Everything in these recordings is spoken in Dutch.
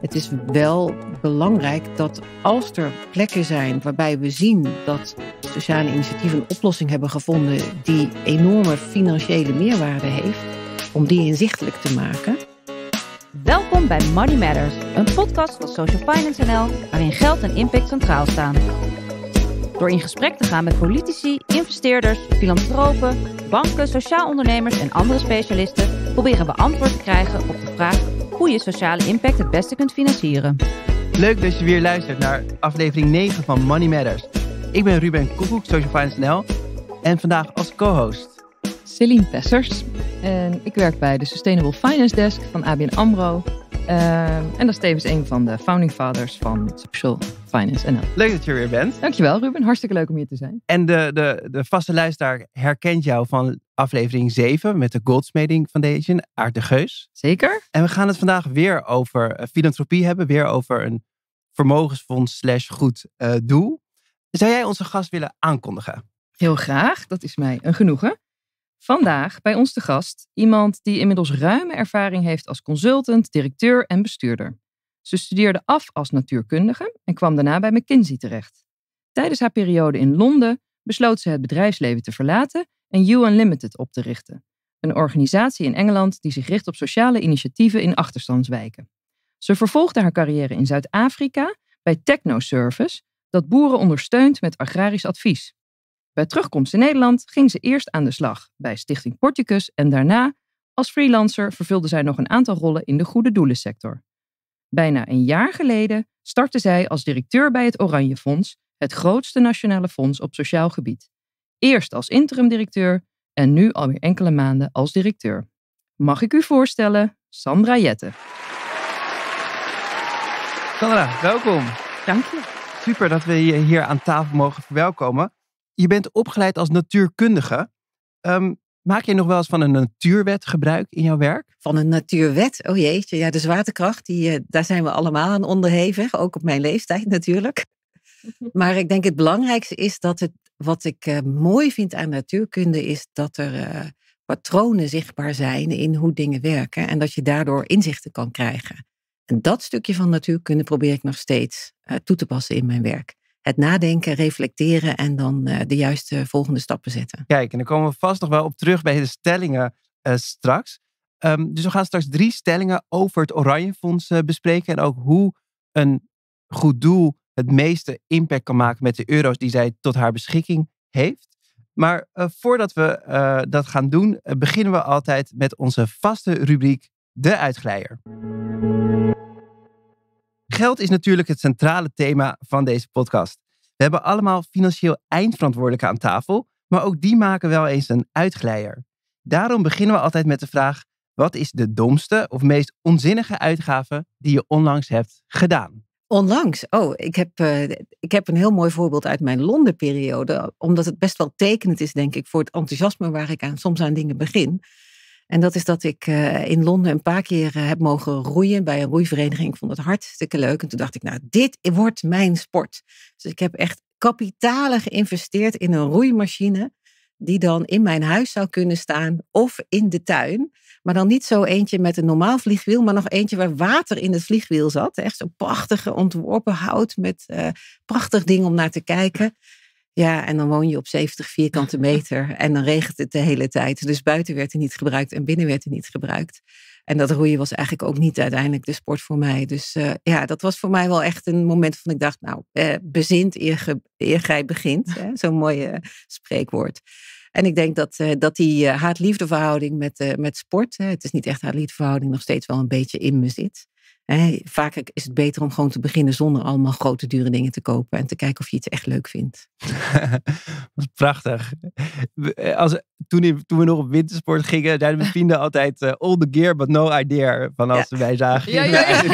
het is wel belangrijk dat als er plekken zijn waarbij we zien dat sociale initiatieven een oplossing hebben gevonden die enorme financiële meerwaarde heeft, om die inzichtelijk te maken. Welkom bij Money Matters, een podcast van Social Finance NL, waarin geld en impact centraal staan. Door in gesprek te gaan met politici, investeerders, filantropen, banken, sociaal ondernemers en andere specialisten, proberen we antwoord te krijgen op de vraag hoe je sociale impact het beste kunt financieren. Leuk dat je weer luistert naar aflevering 9 van Money Matters. Ik ben Ruben Koekoek, Social Finance NL en vandaag als co-host... Celine Pessers. En ik werk bij de Sustainable Finance Desk van ABN AMRO. Ehm, en dat is tevens een van de founding fathers van Social Finance NL. Leuk dat je weer bent. Dankjewel Ruben, hartstikke leuk om hier te zijn. En de, de, de vaste luisteraar herkent jou van aflevering 7 met de Goldsmeding Foundation, Aart de Geus. Zeker. En we gaan het vandaag weer over eh, filantropie hebben, weer over een vermogensfonds slash goed eh, doel. Zou jij onze gast willen aankondigen? Heel graag, dat is mij een genoegen. Vandaag bij ons te gast iemand die inmiddels ruime ervaring heeft als consultant, directeur en bestuurder. Ze studeerde af als natuurkundige en kwam daarna bij McKinsey terecht. Tijdens haar periode in Londen besloot ze het bedrijfsleven te verlaten en You Unlimited op te richten. Een organisatie in Engeland die zich richt op sociale initiatieven in achterstandswijken. Ze vervolgde haar carrière in Zuid-Afrika bij Technoservice, dat boeren ondersteunt met agrarisch advies. Bij terugkomst in Nederland ging ze eerst aan de slag bij Stichting Porticus en daarna, als freelancer, vervulde zij nog een aantal rollen in de goede doelensector. Bijna een jaar geleden startte zij als directeur bij het Oranje Fonds, het grootste nationale fonds op sociaal gebied. Eerst als interim-directeur en nu alweer enkele maanden als directeur. Mag ik u voorstellen, Sandra Jette. Sandra, welkom. Dank je. Super dat we je hier aan tafel mogen verwelkomen. Je bent opgeleid als natuurkundige. Ehm, maak je nog wel eens van een natuurwet gebruik in jouw werk? Van een natuurwet? Oh jeetje, ja, de zwaartekracht, die, eh, daar zijn we allemaal aan onderhevig. Ook op mijn leeftijd natuurlijk. Maar ik denk het belangrijkste is dat het, wat ik eh, mooi vind aan natuurkunde, is dat er eh, patronen zichtbaar zijn in hoe dingen werken en dat je daardoor inzichten kan krijgen. En dat stukje van natuurkunde probeer ik nog steeds toe te passen in mijn werk het nadenken, reflecteren en dan eh, de juiste volgende stappen zetten. Kijk, en dan komen we vast nog wel op terug bij de stellingen eh, straks. Ehm, dus we gaan straks drie stellingen over het Oranje Fonds eh, bespreken en ook hoe een goed doel het meeste impact kan maken met de euro's die zij tot haar beschikking heeft. Maar voordat we dat gaan doen, beginnen we altijd met onze vaste rubriek De Uitglijder. Geld is natuurlijk het centrale thema van deze podcast. We hebben allemaal financieel eindverantwoordelijken aan tafel, maar ook die maken wel eens een uitglijer. Daarom beginnen we altijd met de vraag: wat is de domste of meest onzinnige uitgave die je onlangs hebt gedaan? Onlangs? Oh, ik heb, eh, ik heb een heel mooi voorbeeld uit mijn Londenperiode. Omdat het best wel tekenend is, denk ik, voor het enthousiasme waar ik aan, soms aan dingen begin. En dat is dat ik eh, in Londen een paar keer eh, heb mogen roeien bij een roeivereniging. Ik vond het hartstikke leuk. En toen dacht ik, nou, dit wordt mijn sport. Dus ik heb echt kapitalen geïnvesteerd in een roeimachine. Die dan in mijn huis zou kunnen staan of in de tuin. Maar dan niet zo eentje met een normaal vliegwiel, maar nog eentje waar water in het vliegwiel zat. Echt zo'n prachtige ontworpen hout met eh, prachtig ding om naar te kijken. Ja, en dan woon je op 70 vierkante meter en dan regent het de hele tijd. Dus buiten werd er niet gebruikt en binnen werd er niet gebruikt. En dat roeien was eigenlijk ook niet uiteindelijk de sport voor mij. Dus eh, ja, dat was voor mij wel echt een moment van ik dacht, nou, eh, bezint eer, gij begint. Zo'n mooi spreekwoord. En ik denk dat, eh, dat die eh, haat-liefdeverhouding met, met sport, het is niet echt haat-liefdeverhouding, nog steeds wel een beetje in me zit. Hey, vaak is het beter om gewoon te beginnen zonder allemaal grote dure dingen te kopen en te kijken of je het echt leuk vindt. prachtig. Eh, als, toen, we nog op wintersport gingen, zeiden we vrienden altijd eh, all the gear but no idea. Van als wij zagen. Ja,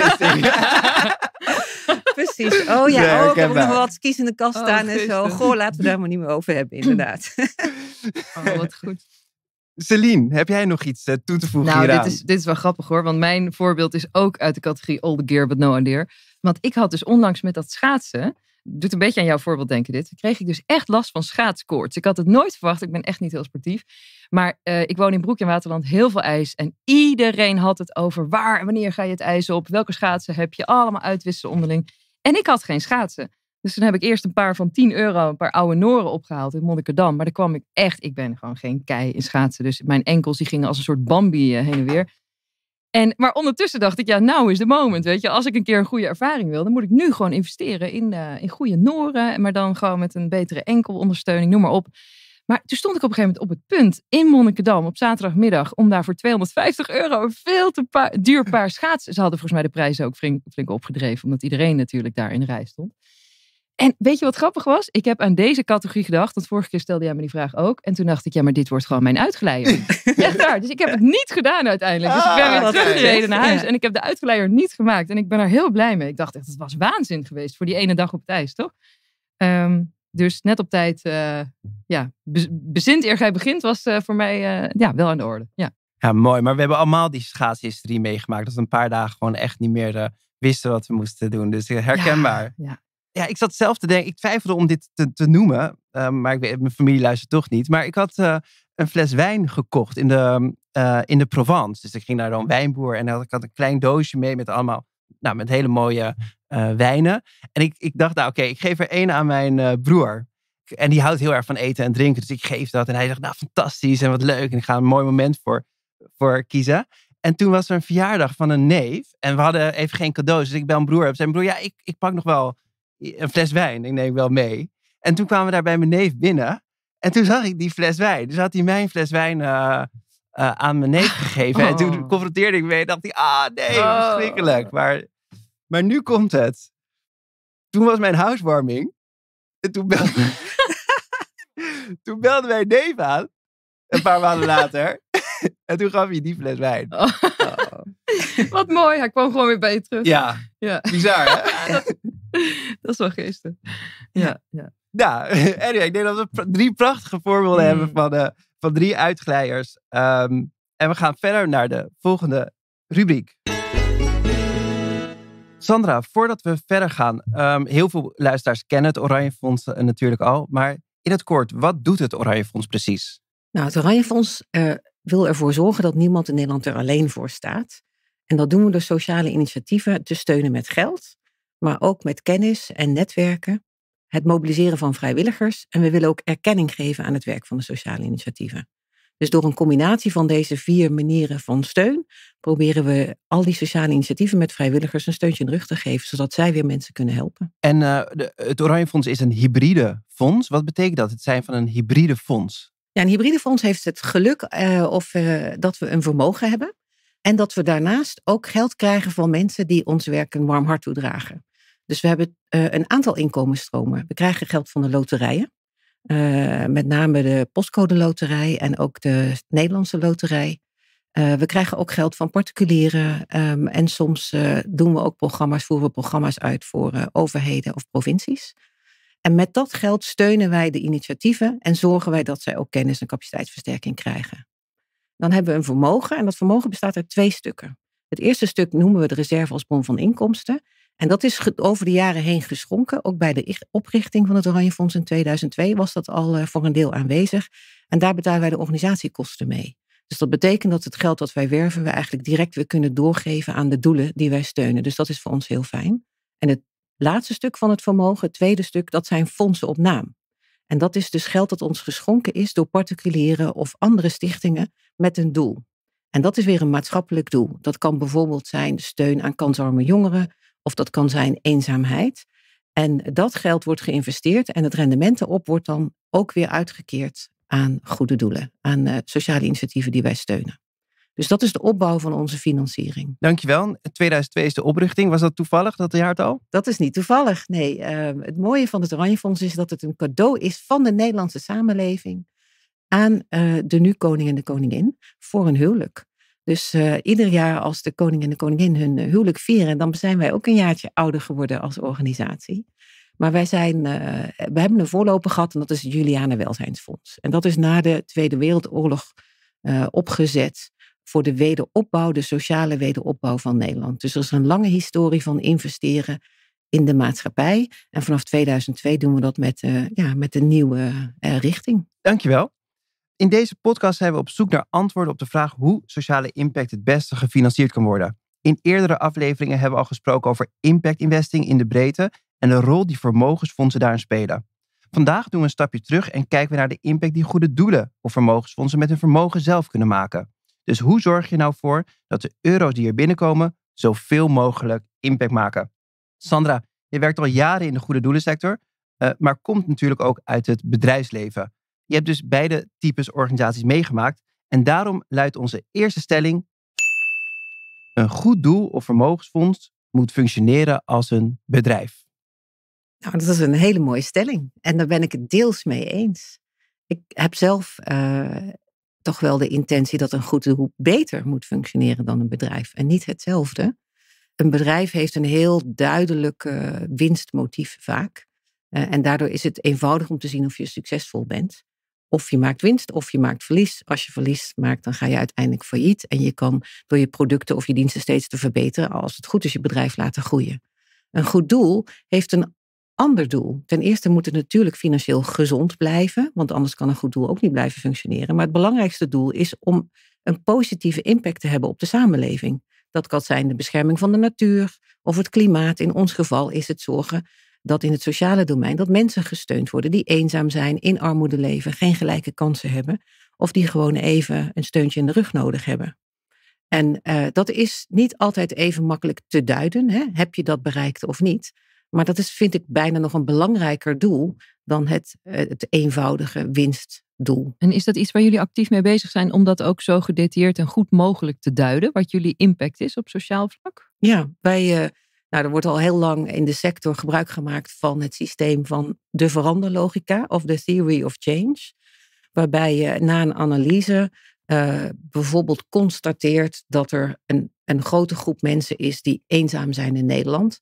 Precies. Oh ja, oh, ik nog wat skis in de kast oh, staan en zo. Goh, laten we daar maar niet meer over hebben, inderdaad. Oh, wat goed. Celine, heb jij nog iets eh, toe te voegen nou, hieraan? Dit is, dit is wel grappig hoor, want mijn voorbeeld is ook uit de categorie all the gear but no idea. Want ik had dus onlangs met dat schaatsen, doet een beetje aan jouw voorbeeld denken dit, kreeg ik dus echt last van schaatskoorts. Ik had het nooit verwacht, ik ben echt niet heel sportief. Maar eh, ik woon in Broek in Waterland, heel veel ijs. En iedereen had het over waar en wanneer ga je het ijs op, welke schaatsen heb je, allemaal uitwisselen onderling. En ik had geen schaatsen. Dus toen heb ik eerst een paar van 10 euro, een paar oude noren opgehaald in Monnikerdam. Maar daar kwam ik echt, ik ben gewoon geen kei in schaatsen. Dus mijn enkels die gingen als een soort Bambi eh, heen en weer. En, maar ondertussen dacht ik, ja, nou is de moment. Weet je, als ik een keer een goede ervaring wil, dan moet ik nu gewoon investeren in, eh, in goede noren. Maar dan gewoon met een betere enkelondersteuning, noem maar op. Maar toen stond ik op een gegeven moment op het punt in Monnikendam op zaterdagmiddag om daar voor 250 euro een veel te duur paar schaatsen. Ze hadden volgens mij de prijzen ook flink, flink opgedreven, omdat iedereen natuurlijk daar in rij stond. En weet je wat grappig was? Ik heb aan deze categorie gedacht, want vorige keer stelde jij me die vraag ook. En toen dacht ik, ja, maar dit wordt gewoon mijn uitgeleider. Echt waar. Dus ik heb het niet gedaan uiteindelijk. Dus ik ben ah, weer teruggereden naar huis en ik heb de uitgeleider niet gemaakt. En ik ben er heel blij mee. Ik dacht echt, het was waanzin geweest voor die ene dag op het ijs, toch? Ehm, dus net op tijd, uh, ja, bezint eer gij begint was eh, voor mij eh, ja, wel aan de orde. Ja. ja, mooi. Maar we hebben allemaal die schaatshistorie meegemaakt. Dat we een paar dagen gewoon echt niet meer wisten wat we moesten doen. Dus herkenbaar. ja ja, ik zat zelf te denken, ik twijfelde om dit te, te noemen, ehm, maar ik weet, mijn familie luistert toch niet. Maar ik had eh, een fles wijn gekocht in de, eh, in de Provence. Dus ik ging naar een mhm. wijnboer en had, ik had een klein doosje mee met allemaal, nou, met hele mooie eh, wijnen. En ik, ik dacht, nou oké, ik geef er één aan mijn broer. En die houdt heel erg van eten en drinken, dus ik geef dat. En hij zegt, nou fantastisch en wat leuk en ik ga een mooi moment voor, voor kiezen. En toen was er een verjaardag van een neef. En we hadden even geen cadeaus. Dus ik bel mijn broer. Zijn broer, ja, ik, ik pak nog wel een fles wijn. Ik neem wel mee. En toen kwamen we daar bij mijn neef binnen. En toen zag ik die fles wijn. Dus had hij mijn fles wijn eh, eh, aan mijn neef gegeven. En toen oh. confronteerde ik me en dacht hij, ah nee, oh. verschrikkelijk. Maar, maar nu komt het. Toen was mijn housewarming. En toen belde, toen belde mijn neef aan. Een paar maanden later. en toen gaf hij die fles wijn. Oh. Wat mooi, hij kwam gewoon weer bij je terug. Ja, ja. bizar hè? dat, is wel geestig. Ja, ja. Nou, anyway, ik denk dat we drie prachtige voorbeelden hebben mm. van, eh, van drie uitglijers. Ehm, en we gaan verder naar de volgende rubriek. Sandra, voordat we verder gaan, um, heel veel luisteraars kennen het Oranje Fonds eh, natuurlijk al. Maar in het kort, wat doet het Oranje Fonds precies? Nou, het Oranje Fonds eh, wil ervoor zorgen dat niemand in Nederland er alleen voor staat. En dat doen we door sociale initiatieven te steunen met geld, maar ook met kennis en netwerken, het mobiliseren van vrijwilligers en we willen ook erkenning geven aan het werk van de sociale initiatieven. Dus door een combinatie van deze vier manieren van steun proberen we al die sociale initiatieven met vrijwilligers een steuntje in de rug te geven, zodat zij weer mensen kunnen helpen. En eh, het Oranje Fonds is een hybride fonds. Wat betekent dat? Het zijn van een hybride fonds. Ja, een hybride fonds heeft het geluk eh, of, eh, dat we een vermogen hebben. En dat we daarnaast ook geld krijgen van mensen die ons werk een warm hart toedragen. Dus we hebben eh, een aantal inkomensstromen. We krijgen geld van de loterijen. Eh, met name de postcode loterij en ook de Nederlandse loterij. Eh, we krijgen ook geld van particulieren. Ehm, en soms doen we ook programma's, voeren we programma's uit voor overheden of provincies. En met dat geld steunen wij de initiatieven en zorgen wij dat zij ook kennis en capaciteitsversterking krijgen dan hebben we een vermogen. En dat vermogen bestaat uit twee stukken. Het eerste stuk noemen we de reserve als bron van inkomsten. En dat is over de jaren heen geschonken. Ook bij de oprichting van het Oranje Fonds in 2002 was dat al eh, voor een deel aanwezig. En daar betalen wij de organisatiekosten mee. Dus dat betekent dat het geld dat wij werven, we eigenlijk direct weer kunnen doorgeven aan de doelen die wij steunen. Dus dat is voor ons heel fijn. En het laatste stuk van het vermogen, het tweede stuk, dat zijn fondsen op naam. En dat is dus geld dat ons geschonken is door particulieren of andere stichtingen met een doel. En dat is weer een maatschappelijk doel. Dat kan bijvoorbeeld zijn steun aan kansarme jongeren, of dat kan zijn eenzaamheid. En dat geld wordt geïnvesteerd en het rendement erop wordt dan ook weer uitgekeerd aan goede doelen, aan eh, sociale initiatieven die wij steunen. Dus dat is de opbouw van onze financiering. Dankjewel. 2002 is de oprichting. Was dat toevallig, dat jaartal? Dat is niet toevallig, nee. Ehm, het mooie van het Oranjefonds is dat het een cadeau is van de Nederlandse samenleving aan eh, de nu koning en de koningin voor een huwelijk. Dus eh, ieder jaar als de koning en de koningin hun eh, huwelijk vieren, dan zijn wij ook een jaartje ouder geworden als organisatie. Maar wij zijn, we hebben een voorloper gehad en dat is het Juliana Welzijnsfonds. En dat is na de Tweede Wereldoorlog opgezet voor de wederopbouw, de sociale wederopbouw van Nederland. Dus er is een lange historie van investeren in de maatschappij. En vanaf 2002 doen we dat met, eh, ja, met een nieuwe uh, richting. Dankjewel. In deze podcast zijn we op zoek naar antwoorden op de vraag hoe sociale impact het beste gefinancierd kan worden. In eerdere afleveringen hebben we al gesproken over impact investing in de breedte en de rol die vermogensfondsen daarin spelen. Vandaag doen we een stapje terug en kijken we naar de impact die goede doelen of vermogensfondsen met hun vermogen zelf kunnen maken. Dus hoe zorg je nou voor dat de euro's die er binnenkomen zoveel mogelijk impact maken? Sandra, je werkt al jaren in de goede doelensector, eh, maar komt natuurlijk ook uit het bedrijfsleven. Je hebt dus beide types organisaties meegemaakt. En daarom luidt onze eerste stelling: een goed doel of vermogensfonds moet functioneren als een bedrijf. Nou, dat is een hele mooie stelling. En daar ben ik het deels mee eens. Ik heb zelf eh, toch wel de intentie dat een goede doel beter moet functioneren dan een bedrijf en niet hetzelfde. Een bedrijf heeft een heel duidelijk winstmotief vaak. Eh, en daardoor is het eenvoudig om te zien of je succesvol bent. Of je maakt winst of je maakt verlies. Als je verlies maakt, dan ga je uiteindelijk failliet. En je kan door je producten of je diensten steeds te verbeteren, als het goed is, je bedrijf laten groeien. Een goed doel heeft een ander doel. Ten eerste moet het natuurlijk financieel gezond blijven, want anders kan een goed doel ook niet blijven functioneren. Maar het belangrijkste doel is om een positieve impact te hebben op de samenleving. Dat kan zijn de bescherming van de natuur of het klimaat. In ons geval is het zorgen dat in het sociale domein dat mensen gesteund worden die eenzaam zijn, in armoede leven, geen gelijke kansen hebben of die gewoon even een steuntje in de rug nodig hebben. En eh, dat is niet altijd even makkelijk te duiden. Hè? Heb je dat bereikt of niet? Maar dat is, vind ik, bijna nog een belangrijker doel dan het, eh, het eenvoudige winstdoel. En is dat iets waar jullie actief mee bezig zijn om dat ook zo gedetailleerd en goed mogelijk te duiden, wat jullie impact is op sociaal vlak? Ja, wij. Eh, nou, er wordt al heel lang in de sector gebruik gemaakt van het systeem van de veranderlogica of de theory of change. Waarbij je na een analyse eh, bijvoorbeeld constateert dat er een, een grote groep mensen is die eenzaam zijn in Nederland.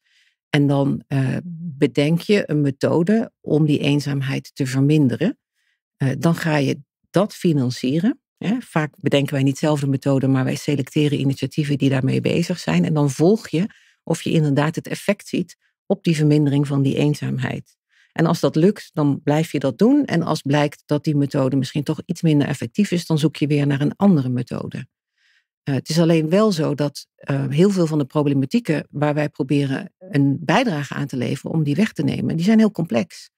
En dan eh, bedenk je een methode om die eenzaamheid te verminderen. Eh, dan ga je dat financieren. Hè. Vaak bedenken wij niet zelf de methode, maar wij selecteren initiatieven die daarmee bezig zijn. En dan volg je of je inderdaad het effect ziet op die vermindering van die eenzaamheid. En als dat lukt, dan blijf je dat doen. En als blijkt dat die methode misschien toch iets minder effectief is, dan zoek je weer naar een andere methode. Eh, het is alleen wel zo dat eh, heel veel van de problematieken waar wij proberen een bijdrage aan te leveren om die weg te nemen, die zijn heel complex.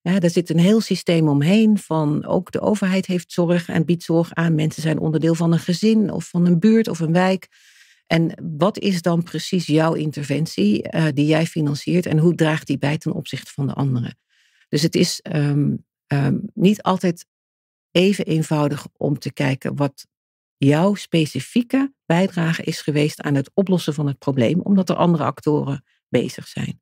Ja, daar zit een heel systeem omheen van ook de overheid heeft zorg en biedt zorg aan. Mensen zijn onderdeel van een gezin of van een buurt of een wijk. En wat is dan precies jouw interventie eh, die jij financiert en hoe draagt die bij ten opzichte van de anderen? Dus het is ehm, ehm, niet altijd even eenvoudig om te kijken wat jouw specifieke bijdrage is geweest aan het oplossen van het probleem, omdat er andere actoren bezig zijn.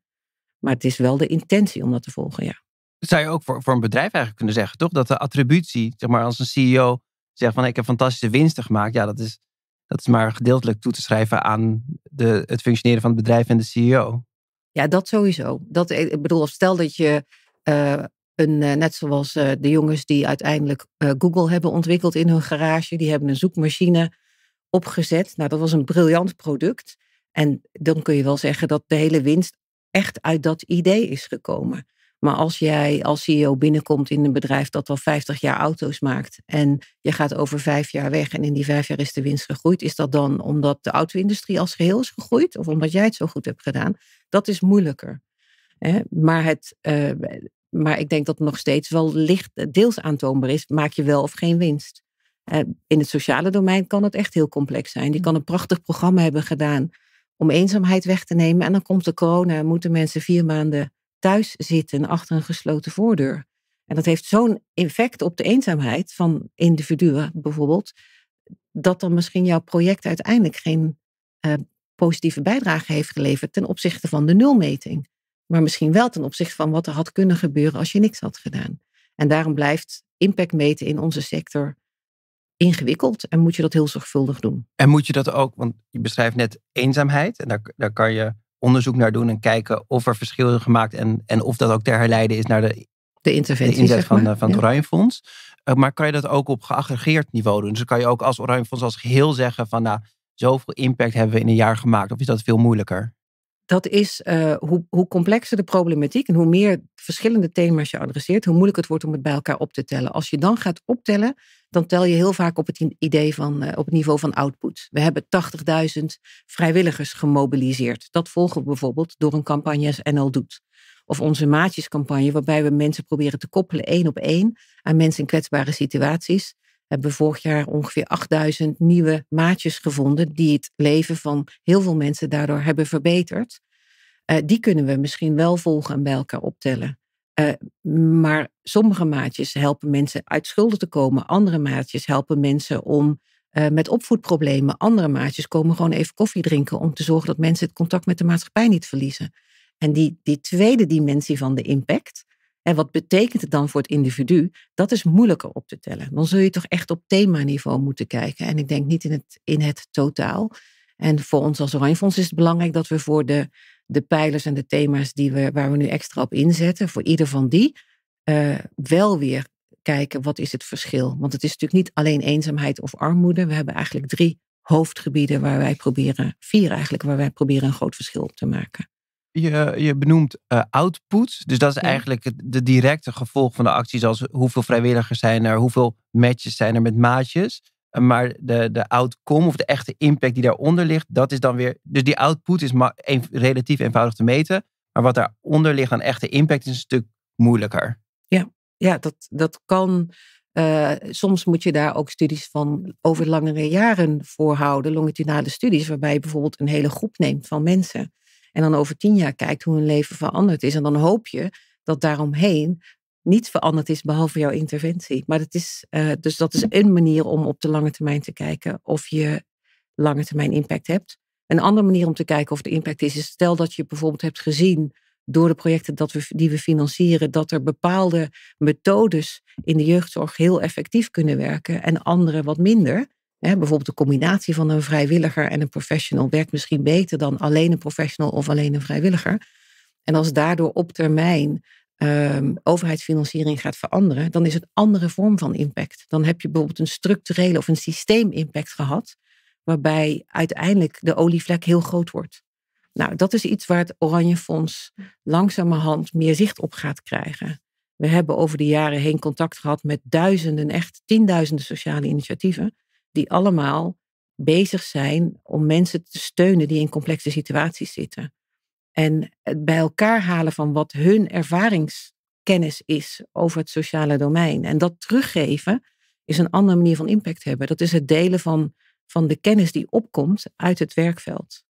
Maar het is wel de intentie om dat te volgen, ja. zou je ook voor, voor een bedrijf eigenlijk kunnen zeggen, toch? Dat de attributie, zeg maar, als een CEO zegt van ik heb fantastische winsten gemaakt, ja, dat is, dat is maar gedeeltelijk toe te schrijven aan de, het functioneren van het bedrijf en de CEO. Ja, dat sowieso. Dat, eh, ik bedoel, stel dat je eh, een, eh, net zoals eh, de jongens die uiteindelijk eh, Google hebben ontwikkeld in hun garage, die hebben een zoekmachine opgezet. Nou, dat was een briljant product. En dan kun je wel zeggen dat de hele winst echt uit dat idee is gekomen. Maar als jij als CEO binnenkomt in een bedrijf dat al 50 jaar auto's maakt en je gaat over vijf jaar weg en in die vijf jaar is de winst gegroeid, is dat dan omdat de auto-industrie als geheel is gegroeid of omdat jij het zo goed hebt gedaan? Dat is moeilijker. Maar het, maar ik denk dat het nog steeds wel licht eh, deels aantoonbaar is. Maak je wel of geen winst? Eh, in het sociale domein kan het echt heel complex zijn. Die mm. kan een prachtig programma hebben gedaan om eenzaamheid weg te nemen. En dan komt de corona en moeten mensen vier maanden thuis zitten achter een gesloten voordeur. En dat heeft zo'n effect op de eenzaamheid van individuen bijvoorbeeld, dat dan misschien jouw project uiteindelijk geen eh, positieve bijdrage heeft geleverd ten opzichte van de nulmeting. Maar misschien wel ten opzichte van wat er had kunnen gebeuren als je niks had gedaan. En daarom blijft impact meten in onze sector ingewikkeld en moet je dat heel zorgvuldig doen. En moet je dat ook, want je beschrijft net eenzaamheid en daar, daar kan je onderzoek naar doen en kijken of er is gemaakt en, en of dat ook ter herleiden is naar de, de interventie inzet zeg maar. van, eh, van het ja. Oranje Fonds. Eh, maar kan je dat ook op geaggregeerd niveau doen? Dus kan je ook als oranjefonds als geheel zeggen van nou, zoveel impact hebben we in een jaar gemaakt of is dat veel moeilijker? dat is eh, hoe, hoe complexer de problematiek en hoe meer verschillende thema's je adresseert, hoe moeilijk het wordt om het bij elkaar op te tellen. Als je dan gaat optellen, dan tel je heel vaak op het idee van eh, op het niveau van output. We hebben 80.000 vrijwilligers gemobiliseerd. Dat volgen we bijvoorbeeld door een campagne als NL doet. Of onze maatjescampagne, waarbij we mensen proberen te koppelen één op één aan mensen in kwetsbare situaties hebben vorig jaar ongeveer 8000 nieuwe maatjes gevonden die het leven van heel veel mensen daardoor hebben verbeterd. Eh, die kunnen we misschien wel volgen en bij elkaar optellen. Eh, maar sommige maatjes helpen mensen uit schulden te komen. Andere maatjes helpen mensen om eh, met opvoedproblemen. Andere maatjes komen gewoon even koffie drinken om te zorgen dat mensen het contact met de maatschappij niet verliezen. En die, die tweede dimensie van de impact, en wat betekent het dan voor het individu? Dat is moeilijker op te tellen. Dan zul je toch echt op themaniveau moeten kijken. En ik denk niet in het, in het totaal. En voor ons als fonds is het belangrijk dat we voor de, de pijlers en de thema's die we, waar we nu extra op inzetten, voor ieder van die, eh, wel weer kijken wat is het verschil. Want het is natuurlijk niet alleen eenzaamheid of armoede. We hebben eigenlijk drie hoofdgebieden waar wij proberen, vier eigenlijk, waar wij proberen een groot verschil op te maken je, je benoemt eh, output. Dus dat is eigenlijk het de directe gevolg van de acties. Als hoeveel vrijwilligers zijn er, hoeveel matches zijn er met maatjes. Eh, maar de, de outcome of de echte impact die daaronder ligt, dat is dan weer. Dus die output is maar relatief eenvoudig te meten. Maar wat daaronder ligt aan echte impact is een stuk moeilijker. Ja, ja dat, dat kan. Eh, soms moet je daar ook studies van over langere jaren voor houden, longitudinale studies, waarbij je bijvoorbeeld een hele groep neemt van mensen. En dan over tien jaar kijkt hoe hun leven veranderd is. En dan hoop je dat daaromheen niet veranderd is behalve jouw interventie. Maar dat is, eh, dus dat is een manier om op de lange termijn te kijken of je lange termijn impact hebt. Een andere manier om te kijken of de impact is, is stel dat je bijvoorbeeld hebt gezien door de projecten dat we, die we financieren, dat er bepaalde methodes in de jeugdzorg heel effectief kunnen werken en andere wat minder bijvoorbeeld de combinatie van een vrijwilliger en een professional werkt misschien beter dan alleen een professional of alleen een vrijwilliger. En als daardoor op termijn um, overheidsfinanciering gaat veranderen, dan is het andere vorm van impact. Dan heb je bijvoorbeeld een structurele of een systeemimpact gehad, waarbij uiteindelijk de olievlek heel groot wordt. Nou, dat is iets waar het Oranje Fonds langzamerhand meer zicht op gaat krijgen. We hebben over de jaren heen contact gehad met duizenden, echt tienduizenden sociale initiatieven die allemaal bezig zijn om mensen te steunen die in complexe situaties zitten. En het bij elkaar halen van wat hun ervaringskennis is over het sociale domein. En dat teruggeven is een andere manier van impact hebben. Dat is het delen van, van de kennis die opkomt uit het werkveld.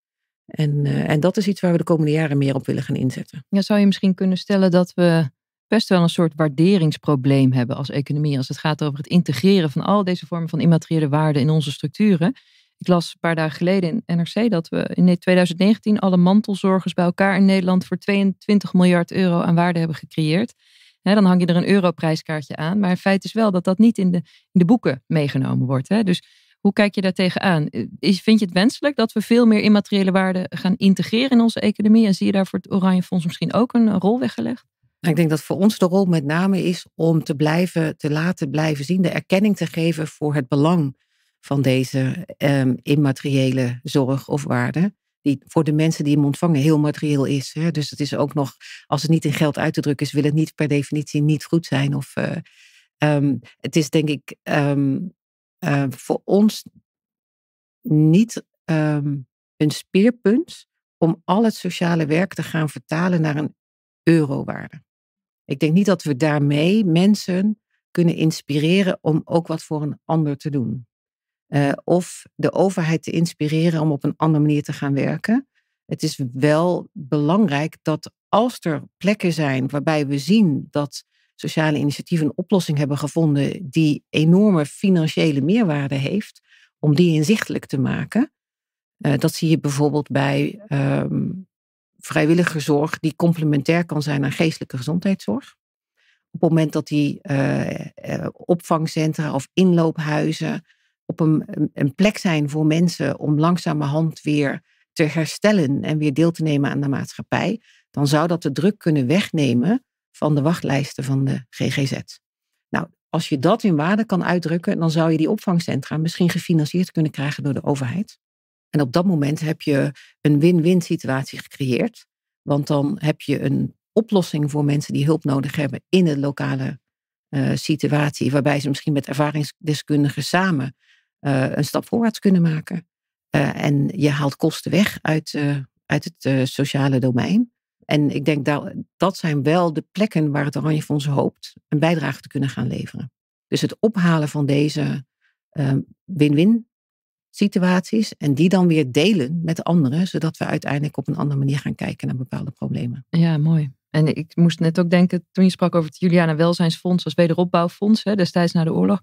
En, eh, en dat is iets waar we de komende jaren meer op willen gaan inzetten. Ja, zou je misschien kunnen stellen dat we best wel een soort waarderingsprobleem hebben als economie. Als het gaat over het integreren van al deze vormen van immateriële waarde in onze structuren. Ik las een paar dagen geleden in NRC dat we in 2019 alle mantelzorgers bij elkaar in Nederland voor 22 miljard euro aan waarde hebben gecreëerd. dan hang je er een europrijskaartje aan. Maar het feit is wel dat dat niet in de, in de boeken meegenomen wordt. Dus hoe kijk je daar tegenaan? Eh, vind je het wenselijk dat we veel meer immateriële waarden gaan integreren in onze economie? En zie je daar voor het Oranje Fonds misschien ook een rol weggelegd? Nou, ik denk dat voor ons de rol met name is om te blijven, te laten blijven zien, de erkenning te geven voor het belang van deze ehm, immateriële zorg of waarde. Die voor de mensen die hem ontvangen heel materieel is. Hè? Dus het is ook nog, als het niet in geld uit te drukken is, wil het niet per definitie niet goed zijn. Of, eh, ehm, het is denk ik ehm, eh, voor ons niet een speerpunt om al het sociale werk te gaan vertalen naar een eurowaarde. Ik denk niet dat we daarmee mensen kunnen inspireren om ook wat voor een ander te doen. Eh, of de overheid te inspireren om op een andere manier te gaan werken. Het is wel belangrijk dat als er plekken zijn waarbij we zien dat sociale initiatieven een oplossing hebben gevonden die enorme financiële meerwaarde heeft, om die inzichtelijk te maken. Eh, dat zie je bijvoorbeeld bij ehm, zorg die complementair kan zijn aan geestelijke gezondheidszorg. Op het moment dat die eh, eh, opvangcentra of inloophuizen op een, een plek zijn voor mensen om langzamerhand weer te herstellen en weer deel te nemen aan de maatschappij, dan zou dat de druk kunnen wegnemen van de wachtlijsten van de GGZ. Nou, als je dat in waarde kan uitdrukken, dan zou je die opvangcentra misschien gefinancierd kunnen krijgen door de overheid. En op dat moment heb je een win-win situatie gecreëerd. Want dan heb je een oplossing voor mensen die hulp nodig hebben in een lokale eh, situatie, waarbij ze misschien met ervaringsdeskundigen samen eh, een stap voorwaarts kunnen maken. Eh, en je haalt kosten weg uit, uit het sociale domein. En ik denk dat dat zijn wel de plekken waar het Oranje Fonds hoopt een bijdrage te kunnen gaan leveren. Dus het ophalen van deze win-win situaties en die dan weer delen met anderen, zodat we uiteindelijk op een andere manier gaan kijken naar bepaalde problemen. Ja, mooi. En ik moest net ook denken, toen je sprak over het Juliana Welzijnsfonds als wederopbouwfonds, hè, destijds na de oorlog.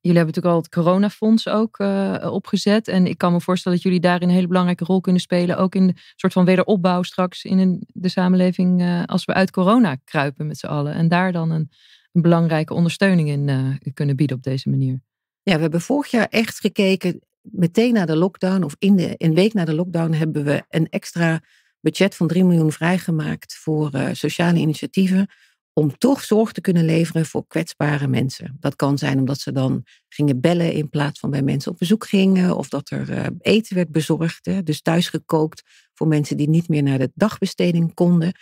Jullie hebben natuurlijk al het coronafonds ook eh, opgezet. En ik kan me voorstellen dat jullie daarin een hele belangrijke rol kunnen spelen. Ook in een soort van wederopbouw straks in een, de samenleving eh, als we uit corona kruipen met z'n allen. En daar dan een, belangrijke ondersteuning in eh, kunnen bieden op deze manier. Ja, we hebben vorig jaar echt gekeken, meteen na de lockdown, of in de, een week na de lockdown, hebben we een extra budget van 3 miljoen vrijgemaakt voor eh, sociale initiatieven. Om toch zorg te kunnen leveren voor kwetsbare mensen. Dat kan zijn omdat ze dan gingen bellen in plaats van bij mensen op bezoek gingen. Of dat er eh, eten werd bezorgd. Hè, dus thuis gekookt voor mensen die niet meer naar de dagbesteding konden.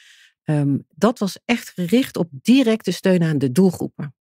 Ehm, dat was echt gericht op directe steun aan de doelgroepen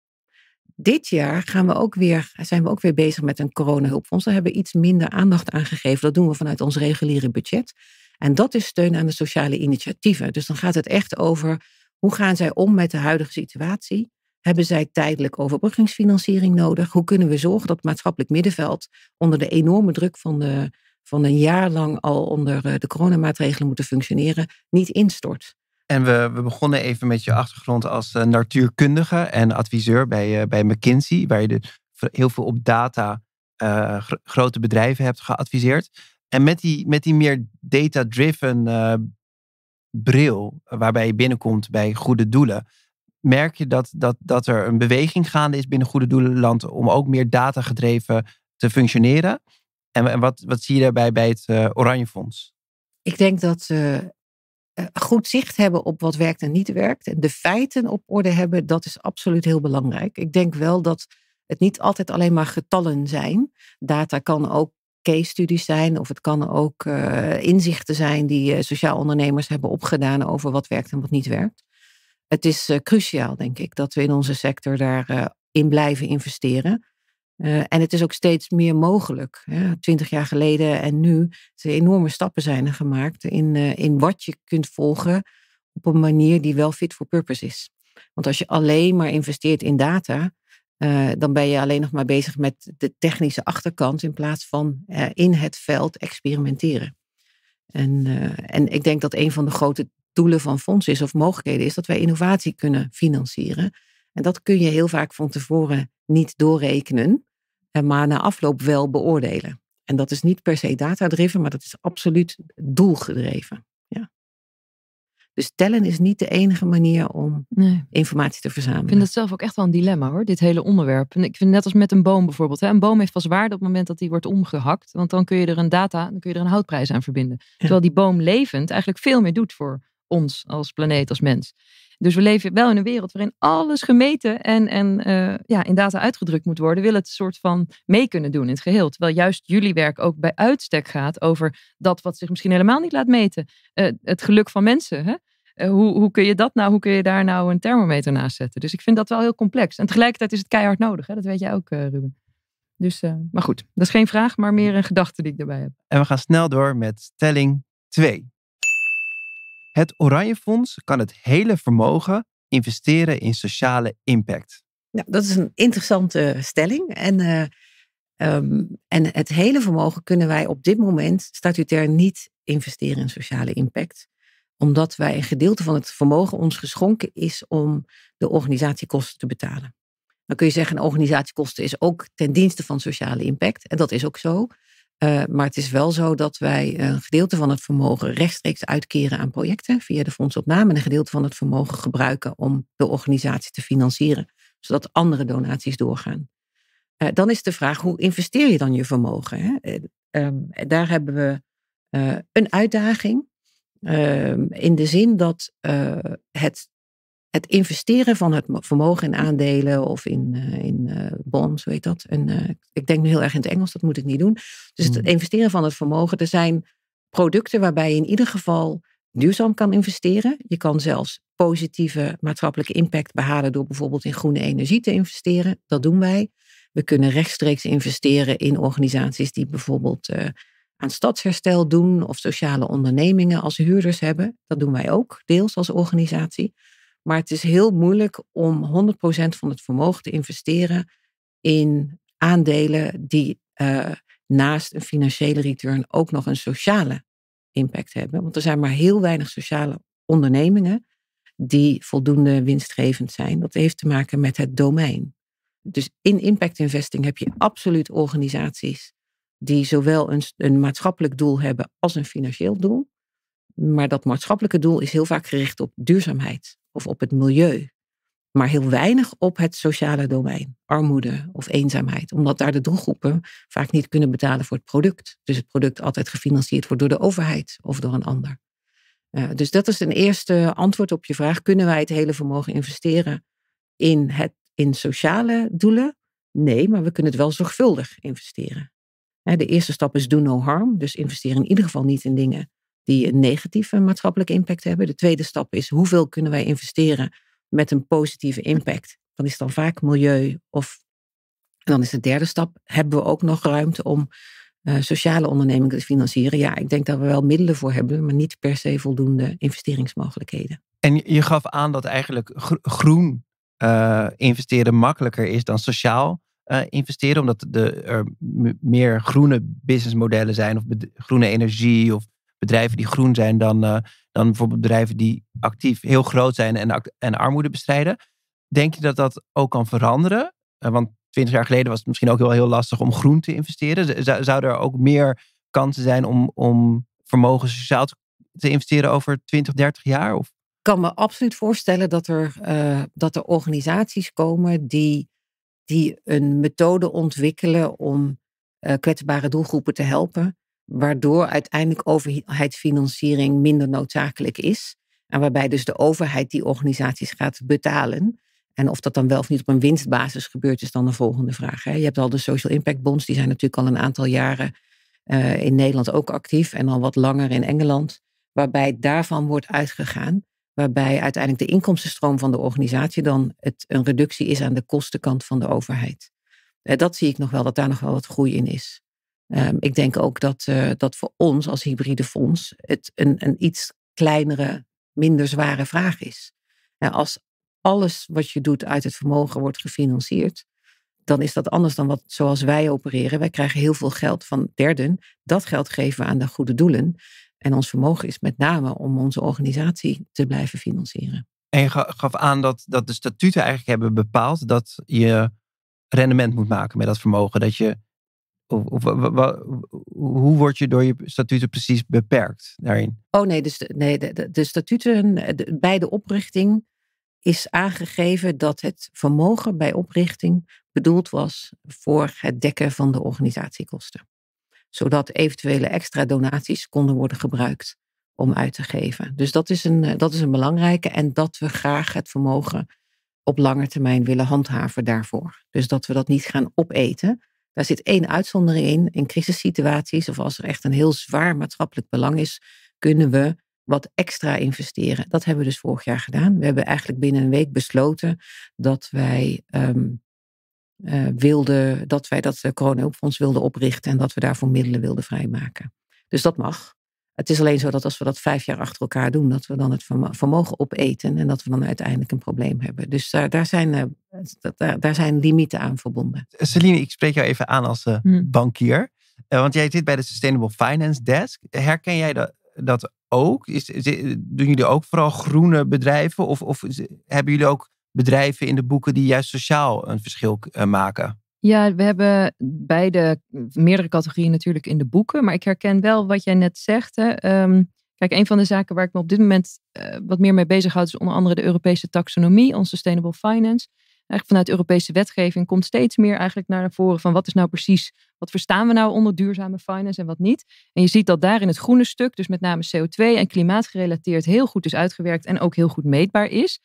dit jaar gaan we ook weer, zijn we ook weer bezig met een coronahulpfonds. Daar hebben we iets minder aandacht aan gegeven. Dat doen we vanuit ons reguliere budget. En dat is steun aan de sociale initiatieven. Dus dan gaat het echt over hoe gaan zij om met de huidige situatie? Hebben zij tijdelijk overbruggingsfinanciering nodig? Hoe kunnen we zorgen dat het maatschappelijk middenveld onder de enorme druk van, de, van een jaar lang al onder eh, de coronamaatregelen moeten functioneren, niet instort? En we, we begonnen even met je achtergrond als eh, natuurkundige en adviseur bij, eh, bij McKinsey, waar je dus heel veel op data eh, grote bedrijven hebt geadviseerd. En met die, met die meer data-driven bril, waarbij je binnenkomt bij goede doelen, merk je dat, dat, dat er een beweging gaande is binnen goede doelenland om ook meer data-gedreven te functioneren. En, wat, wat zie je daarbij bij het Oranje Fonds? Ik denk dat eh, goed zicht hebben op wat werkt en niet werkt. En de feiten op orde hebben, dat is absoluut heel belangrijk. Ik denk wel dat het niet altijd alleen maar getallen zijn. Data kan ook case studies zijn, of het kan ook eh, inzichten zijn die eh, sociaal ondernemers hebben opgedaan over wat werkt en wat niet werkt. Het is cruciaal, denk ik, dat we in onze sector daarin in blijven investeren. Eh, en het is ook steeds meer mogelijk. Twintig jaar geleden en nu zijn enorme stappen zijn gemaakt in, eh, in wat je kunt volgen op een manier die wel fit for purpose is. Want als je alleen maar investeert in data, eh, dan ben je alleen nog maar bezig met de technische achterkant in plaats van in het veld experimenteren. En, en ik denk dat een van de grote doelen van fondsen is of mogelijkheden is dat wij innovatie kunnen financieren. En dat kun je heel vaak van tevoren niet doorrekenen, eh, maar na afloop wel beoordelen. En dat is niet per se datadriven, maar dat is absoluut doelgedreven. Ja. Dus tellen is niet de enige manier om informatie te verzamelen. Ik vind dat zelf ook echt wel een dilemma hoor, dit hele onderwerp. En ik vind net als met een boom bijvoorbeeld. Hè. Een boom heeft pas waarde op het moment dat die wordt omgehakt. Want dan kun je er een data, dan kun je er een houtprijs aan verbinden. Terwijl die boom levend eigenlijk veel meer doet voor ons als planeet, als mens. Dus we leven wel in een wereld waarin alles gemeten en, en eh, ja, in data uitgedrukt moet worden. Wil het soort van mee kunnen doen in het geheel. Terwijl juist jullie werk ook bij uitstek gaat over dat wat zich misschien helemaal niet laat meten. Eh, het geluk van mensen. Hè? Eh, hoe, hoe kun je dat nou, hoe kun je daar nou een thermometer naast zetten? Dus ik vind dat wel heel complex. En tegelijkertijd is het keihard nodig. Hè? Dat weet jij ook, Ruben. Dus, maar goed, dat is geen vraag, maar meer een gedachte die ik daarbij heb. En we gaan snel door met stelling 2. Het Oranje Fonds kan het hele vermogen investeren in sociale impact. Nou, dat is een interessante stelling. En, eh, ehm, en het hele vermogen kunnen wij op dit moment statutair niet investeren in sociale impact omdat wij een gedeelte van het vermogen ons geschonken is om de organisatiekosten te betalen. Dan kun je zeggen, organisatiekosten is ook ten dienste van sociale impact. En dat is ook zo. Eh, maar het is wel zo dat wij een gedeelte van het vermogen rechtstreeks uitkeren aan projecten via de fondsopname en een gedeelte van het vermogen gebruiken om de organisatie te financieren, zodat andere donaties doorgaan. Eh, dan is de vraag, hoe investeer je dan je vermogen? Hè? Eh, ehm, daar hebben we een uitdaging ehm, in de zin dat het het investeren van het vermogen in aandelen of in, eh, in eh, bonds, weet dat. En eh, ik denk nu heel erg in het Engels, dat moet ik niet doen. Dus het hmm. investeren van het vermogen, er zijn producten waarbij je in ieder geval duurzaam kan investeren. Je kan zelfs positieve maatschappelijke impact behalen door bijvoorbeeld in groene energie te investeren. Dat doen wij. We kunnen rechtstreeks investeren in organisaties die bijvoorbeeld aan stadsherstel doen of sociale ondernemingen als huurders hebben. Dat doen wij ook, deels als organisatie. Maar het is heel moeilijk om 100% van het vermogen te investeren in aandelen die eh, naast een financiële return ook nog een sociale impact hebben. Want er zijn maar heel weinig sociale ondernemingen die voldoende winstgevend zijn. Dat heeft te maken met het domein. Dus in impact investing heb je absoluut organisaties die zowel een, een maatschappelijk doel hebben als een financieel doel. Maar dat maatschappelijke doel is heel vaak gericht op duurzaamheid of op het milieu. Maar heel weinig op het sociale domein, armoede of eenzaamheid. Omdat daar de doelgroepen vaak niet kunnen betalen voor het product. Dus het product altijd gefinancierd wordt door de overheid of door een ander. Eh, dus dat is een eerste antwoord op je vraag. Kunnen wij het hele vermogen investeren in, het, in sociale doelen? Nee, maar we kunnen het wel zorgvuldig investeren. De eerste stap is do no harm. Dus investeren in ieder geval niet in dingen die een negatieve maatschappelijke impact hebben. De tweede stap is hoeveel kunnen wij investeren met een positieve impact. Dan is het dan vaak milieu of. En dan is de derde stap, hebben we ook nog ruimte om eh, sociale ondernemingen te financieren? Ja, ik denk dat we wel middelen voor hebben, maar niet per se voldoende investeringsmogelijkheden. En je gaf aan dat eigenlijk groen eh, investeren makkelijker is dan sociaal eh, investeren, omdat de, er meer groene businessmodellen zijn, of groene energie of bedrijven die groen zijn dan, eh, dan bijvoorbeeld bedrijven die actief heel groot zijn en, en armoede bestrijden. Denk je dat dat ook kan veranderen? Eh, want 20 jaar geleden was het misschien ook wel heel lastig om groen te investeren. zou er ook meer kansen zijn om, om vermogen sociaal te investeren over 20, 30 jaar? Of? Ik kan me absoluut voorstellen dat er, eh, dat er organisaties komen die, die een methode ontwikkelen om kwetsbare doelgroepen te helpen waardoor uiteindelijk overheidsfinanciering minder noodzakelijk is. En waarbij dus de overheid die organisaties gaat betalen. En of dat dan wel of niet op een winstbasis gebeurt, is dan de volgende vraag. Hè. Je hebt al de social impact bonds, die zijn natuurlijk al een aantal jaren eh, in Nederland ook actief en al wat langer in Engeland, waarbij daarvan wordt uitgegaan. Waarbij uiteindelijk de inkomstenstroom van de organisatie dan het, een reductie is aan de kostenkant van de overheid. Eh, dat zie ik nog wel, dat daar nog wel wat groei in is. Ehm, ik denk ook dat, eh, dat voor ons als hybride fonds het een, een iets kleinere, minder zware vraag is. als alles wat je doet uit het vermogen wordt gefinancierd, dan is dat anders dan wat, zoals wij opereren. Wij krijgen heel veel geld van derden. Dat geld geven we aan de goede doelen. En ons vermogen is met name om onze organisatie te blijven financieren. En je gaf aan dat, dat de statuten eigenlijk hebben bepaald dat je rendement moet maken met dat vermogen. Dat je of, hoe word je door je statuten precies beperkt daarin? Oh nee, dus de, nee, de, de statuten eh, bij de oprichting is aangegeven dat het vermogen bij oprichting bedoeld was voor het dekken van de organisatiekosten. Zodat eventuele extra donaties konden worden gebruikt om uit te geven. Dus dat is een, eh, dat is een belangrijke en dat we graag het vermogen op lange termijn willen handhaven daarvoor. Dus dat we dat niet gaan opeten daar zit één uitzondering in. In crisissituaties of als er echt een heel zwaar maatschappelijk belang is, kunnen we wat extra investeren. Dat hebben we dus vorig jaar gedaan. We hebben eigenlijk binnen een week besloten dat wij ehm, eh, wilden dat wij dat eh, coronafonds wilden oprichten en dat we daarvoor middelen wilden vrijmaken. Dus dat mag. Het is alleen zo dat als we dat vijf jaar achter elkaar doen, dat we dan het vermogen opeten en dat we dan uiteindelijk een probleem hebben. Dus daar, daar, zijn, eh, daar, daar zijn limieten aan verbonden. Eh, Celine, ik spreek jou even aan als eh, hmm. bankier. want jij zit bij de Sustainable Finance Desk. Herken jij dat, dat ook? Is, doen jullie ook vooral groene bedrijven? Of, of hebben jullie ook bedrijven in de boeken die juist sociaal een verschil maken? Ja, we hebben beide, meerdere categorieën natuurlijk in de boeken. Maar ik herken wel wat jij net zegt. Hè. Ehm, kijk, een van de zaken waar ik me op dit moment eh, wat meer mee bezighoud... is onder andere de Europese taxonomie, on sustainable finance. Eigenlijk vanuit Europese wetgeving komt steeds meer eigenlijk naar voren... van wat is nou precies, wat verstaan we nou onder duurzame finance en wat niet. En je ziet dat daar in het groene stuk, dus met name CO2 en klimaatgerelateerd... heel goed is uitgewerkt en ook heel goed meetbaar is...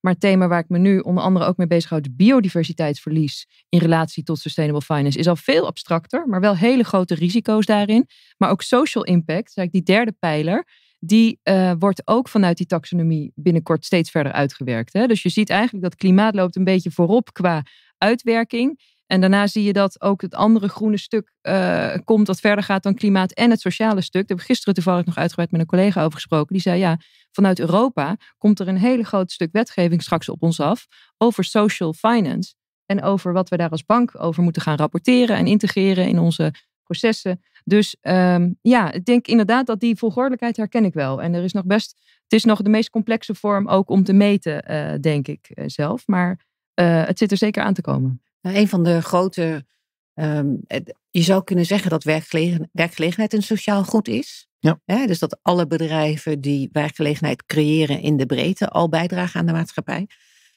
Maar het thema waar ik me nu onder andere ook mee bezighoud, biodiversiteitsverlies in relatie tot sustainable finance, is al veel abstracter, maar wel hele grote risico's daarin. Maar ook social impact, zeg ik die derde pijler, die eh, wordt ook vanuit die taxonomie binnenkort steeds verder uitgewerkt. Hè? Dus je ziet eigenlijk dat klimaat loopt een beetje voorop qua uitwerking. En daarna zie je dat ook het andere groene stuk eh, komt dat verder gaat dan klimaat en het sociale stuk. Daar heb ik gisteren toevallig nog uitgebreid met een collega over gesproken. Die zei ja, vanuit Europa komt er een hele groot stuk wetgeving straks op ons af over social finance. En over wat we daar als bank over moeten gaan rapporteren en integreren in onze processen. Dus ehm, ja, ik denk inderdaad dat die volgordelijkheid herken ik wel. En er is nog best, het is nog de meest complexe vorm ook om te meten, eh, denk ik eh, zelf. Maar het zit er zeker aan te komen. Eh, een van de grote. Ehm, eh, je zou kunnen zeggen dat werkgelegenheid een sociaal goed is. Ja. dus dat alle bedrijven die werkgelegenheid creëren in de breedte al bijdragen aan de maatschappij.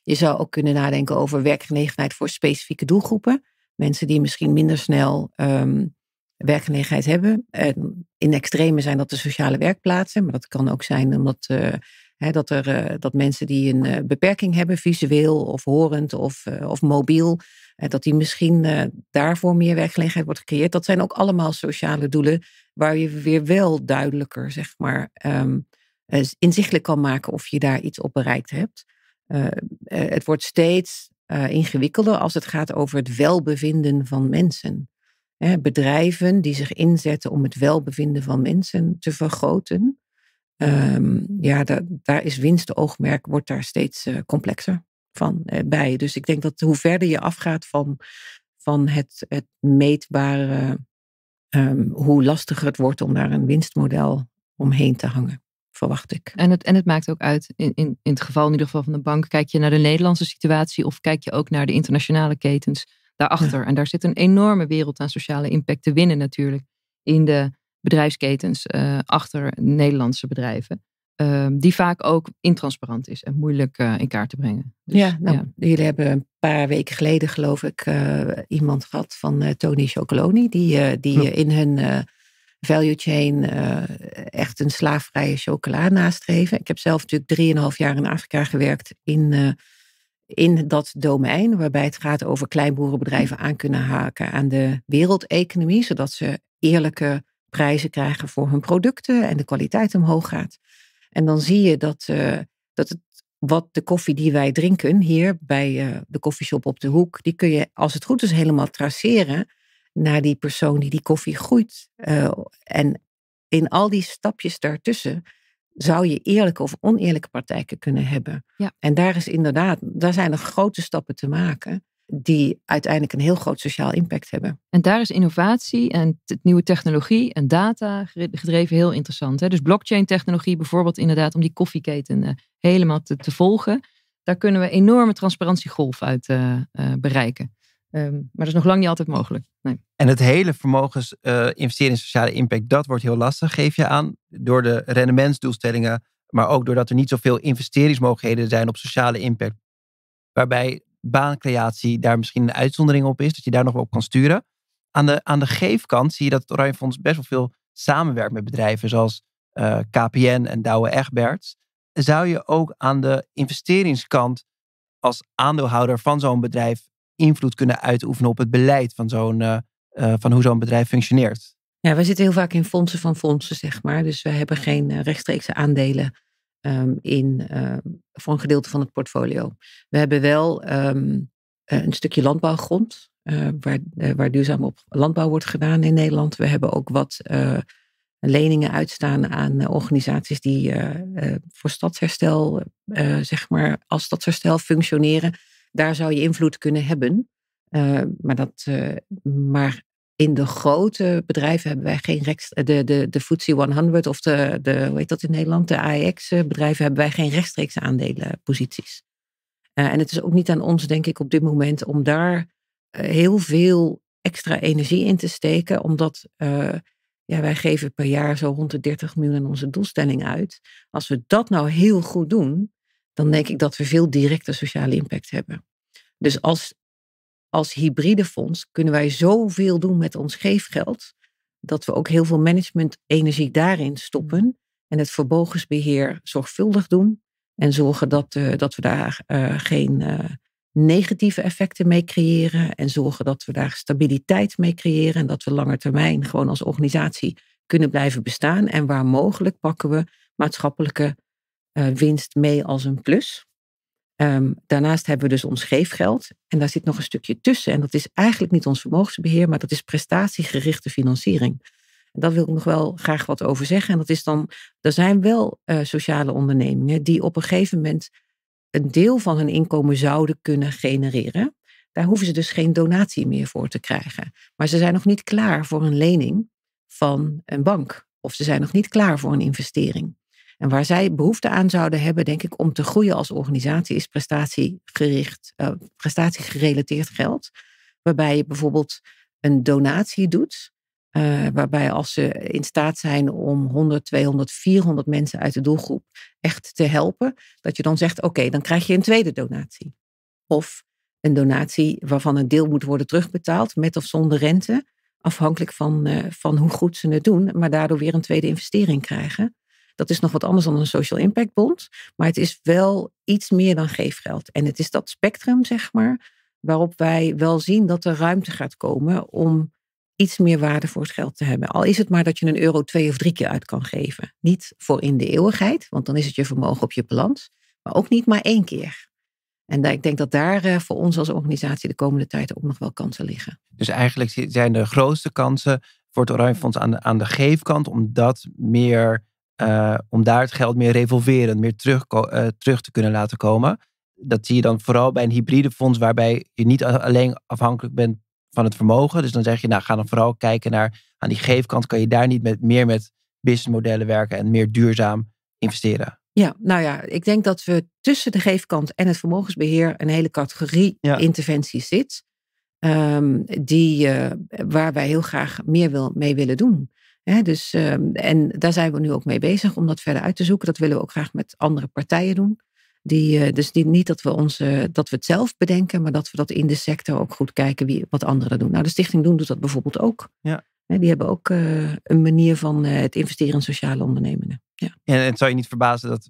Je zou ook kunnen nadenken over werkgelegenheid voor specifieke doelgroepen. Mensen die misschien minder snel ehm, werkgelegenheid hebben. En in extreme zijn dat de sociale werkplaatsen, maar dat kan ook zijn omdat eh, dat, er, eh, dat mensen die een eh, beperking hebben, visueel of horend of, uh, of mobiel, dat die misschien daarvoor meer werkgelegenheid wordt gecreëerd. Dat zijn ook allemaal sociale doelen waar je weer wel duidelijker, zeg maar, ehm, inzichtelijk kan maken of je daar iets op bereikt hebt. het wordt steeds ingewikkelder als het gaat over het welbevinden van mensen. bedrijven die zich inzetten om het welbevinden van mensen te vergroten. Ehm, ja, daar is winst. Oogmerk wordt daar steeds eh, complexer van eh, bij. Dus ik denk dat hoe verder je afgaat van, van het, het meetbare, ehm, hoe lastiger het wordt om daar een winstmodel omheen te hangen. Verwacht ik. En het, en het maakt ook uit, in, in, in het geval in ieder geval van de bank, kijk je naar de Nederlandse situatie of kijk je ook naar de internationale ketens daarachter. En daar zit een enorme wereld aan sociale impact te winnen natuurlijk. In de bedrijfsketens eh, achter Nederlandse bedrijven. Ehm, die vaak ook intransparant is en moeilijk eh, in kaart te brengen. Dus, ja, nou, jullie hebben een paar weken geleden, geloof ik, eh, iemand gehad van Tony Chocoloni, die, die in hun value chain echt een slaafvrije chocola nastreven. Ik heb zelf natuurlijk drieënhalf jaar in Afrika gewerkt in in dat domein, waarbij het gaat over kleinboerenbedrijven aan kunnen haken aan de wereldeconomie, zodat ze eerlijke prijzen krijgen voor hun producten en de kwaliteit omhoog gaat. En dan zie je dat, eh, dat het, wat de koffie die wij drinken hier bij eh, de koffieshop op de hoek, die kun je als het goed is helemaal traceren naar die persoon die die koffie groeit. Eh, en in al die stapjes daartussen zou je eerlijke of oneerlijke praktijken kunnen hebben. Ja. En daar is inderdaad, daar zijn er grote stappen te maken die uiteindelijk een heel groot sociaal impact hebben. En daar is innovatie en nieuwe technologie en data gedreven heel interessant. Hè? Dus blockchain technologie bijvoorbeeld inderdaad om die koffieketen eh, helemaal te, te volgen. Daar kunnen we enorme transparantiegolf uit eh, eh, bereiken. Ehm, maar dat is nog lang niet altijd mogelijk. Nee. En het hele vermogens investeren in sociale impact, dat wordt heel lastig, geef je aan. Door de rendementsdoelstellingen, maar ook doordat er niet zoveel investeringsmogelijkheden zijn op sociale impact. Waarbij baancreatie daar misschien een uitzondering op is, dat je daar nog op kan sturen. Aan de, aan de geefkant zie je dat het Oranje Fonds best wel veel samenwerkt met bedrijven zoals eh, KPN en Douwe Egberts. Zou je ook aan de investeringskant als aandeelhouder van zo'n bedrijf invloed kunnen uitoefenen op het beleid van, zo'n, eh, eh, van hoe zo'n bedrijf functioneert? Ja, wij zitten heel vaak in fondsen van fondsen, zeg maar. Dus we hebben geen rechtstreekse aandelen Ehm, in, ehm, voor een gedeelte van het portfolio. We hebben wel ehm, eh, een stukje landbouwgrond, eh, waar, eh, waar, duurzaam op landbouw wordt gedaan in Nederland. We hebben ook wat leningen uitstaan aan organisaties die voor stadsherstel, zeg maar, als stadsherstel functioneren. Daar zou je invloed kunnen hebben. maar, dat, maar in de grote bedrijven hebben wij geen rechtstreeks. Eh, de, de, de FTSE 100 of de, de, hoe heet dat in Nederland, de AEX eh, bedrijven hebben wij geen rechtstreeks aandelenposities. Eh, en het is ook niet aan ons, denk ik, op dit moment om daar heel veel extra energie in te steken, omdat ja, wij geven per jaar zo rond de 30 miljoen aan onze doelstelling uit. Als we dat nou heel goed doen, dan denk ik dat we veel directe sociale impact hebben. Dus als als hybride fonds kunnen wij zoveel doen met ons geefgeld, dat we ook heel veel management-energie daarin stoppen mm. en het verbogensbeheer zorgvuldig doen en zorgen dat, eh, dat we daar eh, geen eh, negatieve effecten mee creëren en zorgen dat we daar stabiliteit mee creëren en dat we langer termijn gewoon als organisatie kunnen blijven bestaan. En waar mogelijk pakken we maatschappelijke winst mee als een plus. Ehm, daarnaast hebben we dus ons geefgeld. En daar zit nog een stukje tussen. En dat is eigenlijk niet ons vermogensbeheer, maar dat is prestatiegerichte financiering. En daar wil ik nog wel graag wat over zeggen. En dat is dan, er zijn wel eh, sociale ondernemingen die op een gegeven moment een deel van hun inkomen zouden kunnen genereren. Daar hoeven ze dus geen donatie meer voor te krijgen. Maar ze zijn nog niet klaar voor een lening van een bank. Of ze zijn nog niet klaar voor een investering. En waar zij behoefte aan zouden hebben, denk ik, om te groeien als organisatie, is prestatiegericht, eh, prestatiegerelateerd geld. Waarbij je bijvoorbeeld een donatie doet. Eh, waarbij als ze in staat zijn om 100, 200, 400 mensen uit de doelgroep echt te helpen, dat je dan zegt: oké, dan krijg je een tweede donatie. Of een donatie waarvan een deel moet worden terugbetaald, met of zonder rente, afhankelijk van, eh, van hoe goed ze het doen, maar daardoor weer een tweede investering krijgen. Dat is nog wat anders dan een social impact bond. Maar het is wel iets meer dan geefgeld. En het is dat spectrum, zeg maar, waarop wij wel zien dat er ruimte gaat komen om iets meer waarde voor het geld te hebben. Al is het maar dat je een euro twee of drie keer uit kan geven. Niet voor in de eeuwigheid, want dan is het je vermogen op je balans. Maar ook niet maar één keer. En ik denk dat daar eh, voor ons als organisatie de komende tijd ook nog wel kansen liggen. Dus eigenlijk zijn de grootste kansen voor het Oranje Fonds aan de, aan de geefkant, omdat meer eh, om daar het geld meer revolverend, meer terug, eh, terug te kunnen laten komen. Dat zie je dan vooral bij een hybride fonds, waarbij je niet alleen afhankelijk bent van het vermogen. Dus dan zeg je, nou ga dan vooral kijken naar aan die geefkant, kan je daar niet met, meer met businessmodellen werken en meer duurzaam investeren. Ja, nou ja, ik denk dat we tussen de geefkant en het vermogensbeheer een hele categorie interventies zit. Ehm, die, eh, waar wij heel graag meer wil, mee willen doen. He, dus, ehm, en daar zijn we nu ook mee bezig om dat verder uit te zoeken. Dat willen we ook graag met andere partijen doen. Die, eh, dus niet dat we, ons, dat we het zelf bedenken, maar dat we dat in de sector ook goed kijken wie, wat anderen doen. Nou, de Stichting Doen doet dat bijvoorbeeld ook. Ja. die hebben ook eh, een manier van eh, het investeren in sociale ondernemingen. Ja. En, het zou je niet verbazen dat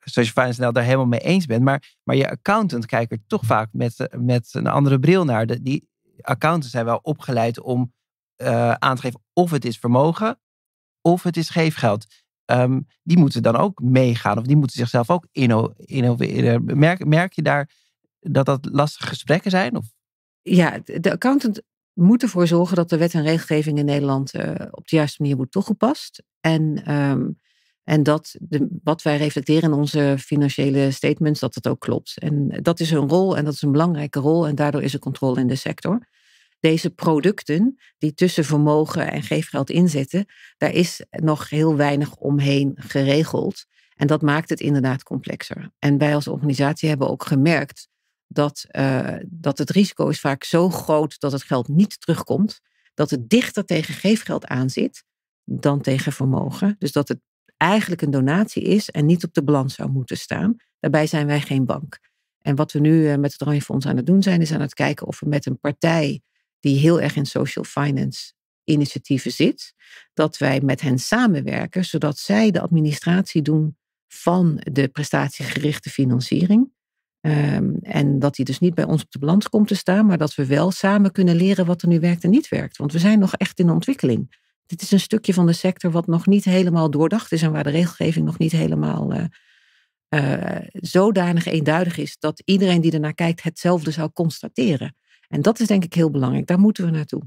Social Finance snel daar helemaal mee eens bent, maar, maar je accountant kijkt er toch vaak met, met een andere bril naar. De, die accountants zijn wel opgeleid om uh, aan te geven of het is vermogen of het is geefgeld. Ehm, die moeten dan ook meegaan of die moeten zichzelf ook innoveren. Merk, merk je daar dat dat lastige gesprekken zijn? Of? Ja, de accountant moet ervoor zorgen dat de wet en regelgeving in Nederland eh, op de juiste manier wordt toegepast. En, ehm, en dat de, wat wij reflecteren in onze financiële statements, dat dat ook klopt. En dat is hun rol en dat is een belangrijke rol en daardoor is er controle in de sector deze producten die tussen vermogen en geefgeld inzitten, daar is nog heel weinig omheen geregeld. En dat maakt het inderdaad complexer. En wij als organisatie hebben ook gemerkt dat, eh, dat het risico is vaak zo groot dat het geld niet terugkomt, dat het dichter tegen geefgeld aanzit dan tegen vermogen. Dus dat het eigenlijk een donatie is en niet op de balans zou moeten staan. Daarbij zijn wij geen bank. En wat we nu eh, met het Oranje Fonds aan het doen zijn, is aan het kijken of we met een partij die heel erg in social finance initiatieven zit, dat wij met hen samenwerken, zodat zij de administratie doen van de prestatiegerichte financiering. Ehm, en dat die dus niet bij ons op de balans komt te staan, maar dat we wel samen kunnen leren wat er nu werkt en niet werkt. Want we zijn nog echt in ontwikkeling. Dit is een stukje van de sector wat nog niet helemaal doordacht is en waar de regelgeving nog niet helemaal eh, eh, zodanig eenduidig is dat iedereen die ernaar kijkt hetzelfde zou constateren. En dat is denk ik heel belangrijk. Daar moeten we naartoe.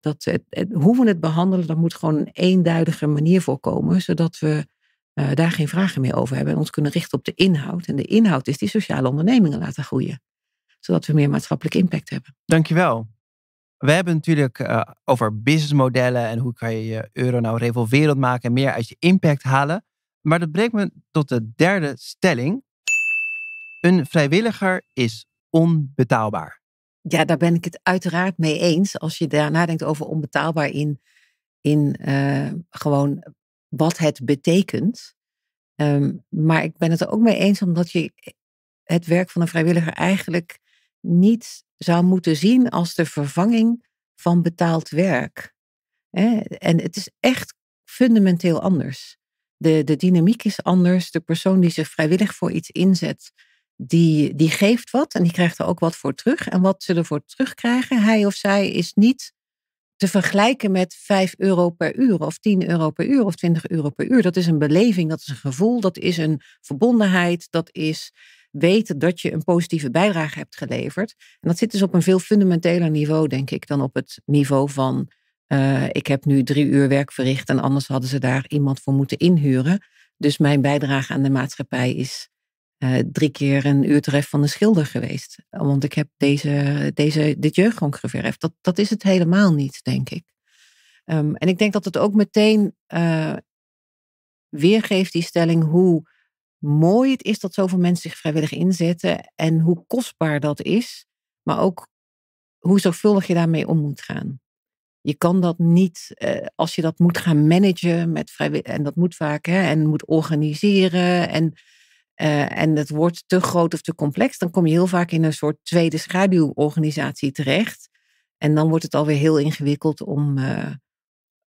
Dat hoe we het behandelen, daar moet gewoon een eenduidige manier voor komen, zodat we eh, daar geen vragen meer over hebben en ons kunnen richten op de inhoud. En de inhoud is die sociale ondernemingen laten groeien, zodat we meer maatschappelijk impact hebben. Dankjewel. We hebben natuurlijk eh, over businessmodellen en hoe kan je je euro nou revolverend maken en meer uit je impact halen. Maar dat brengt me tot de derde stelling. Een vrijwilliger is onbetaalbaar. Ja, daar ben ik het uiteraard mee eens. Als je daar nadenkt over onbetaalbaar in, in eh, gewoon wat het betekent. Ehm, maar ik ben het er ook mee eens omdat je het werk van een vrijwilliger eigenlijk niet zou moeten zien als de vervanging van betaald werk. Hè? En het is echt fundamenteel anders. De, de dynamiek is anders. De persoon die zich vrijwillig voor iets inzet, die, die geeft wat en die krijgt er ook wat voor terug. En wat ze ervoor terugkrijgen, hij of zij, is niet te vergelijken met 5 euro per uur of 10 euro per uur of 20 euro per uur. Dat is een beleving, dat is een gevoel, dat is een verbondenheid, dat is weten dat je een positieve bijdrage hebt geleverd. En dat zit dus op een veel fundamenteler niveau, denk ik, dan op het niveau van eh, ik heb nu drie uur werk verricht en anders hadden ze daar iemand voor moeten inhuren. Dus mijn bijdrage aan de maatschappij is eh, drie keer een uurtreff van de schilder geweest. Want ik heb deze, deze, dit jeugdronk Dat, dat is het helemaal niet, denk ik. Ehm, en ik denk dat het ook meteen eh, weergeeft die stelling hoe mooi het is dat zoveel mensen zich vrijwillig inzetten en hoe kostbaar dat is, maar ook hoe zorgvuldig je daarmee om moet gaan. Je kan dat niet, eh, als je dat moet gaan managen met vrijwillig, en dat moet vaak, hè, en moet organiseren en eh, en het wordt te groot of te complex, dan kom je heel vaak in een soort tweede schaduworganisatie terecht. En dan wordt het alweer heel ingewikkeld om eh,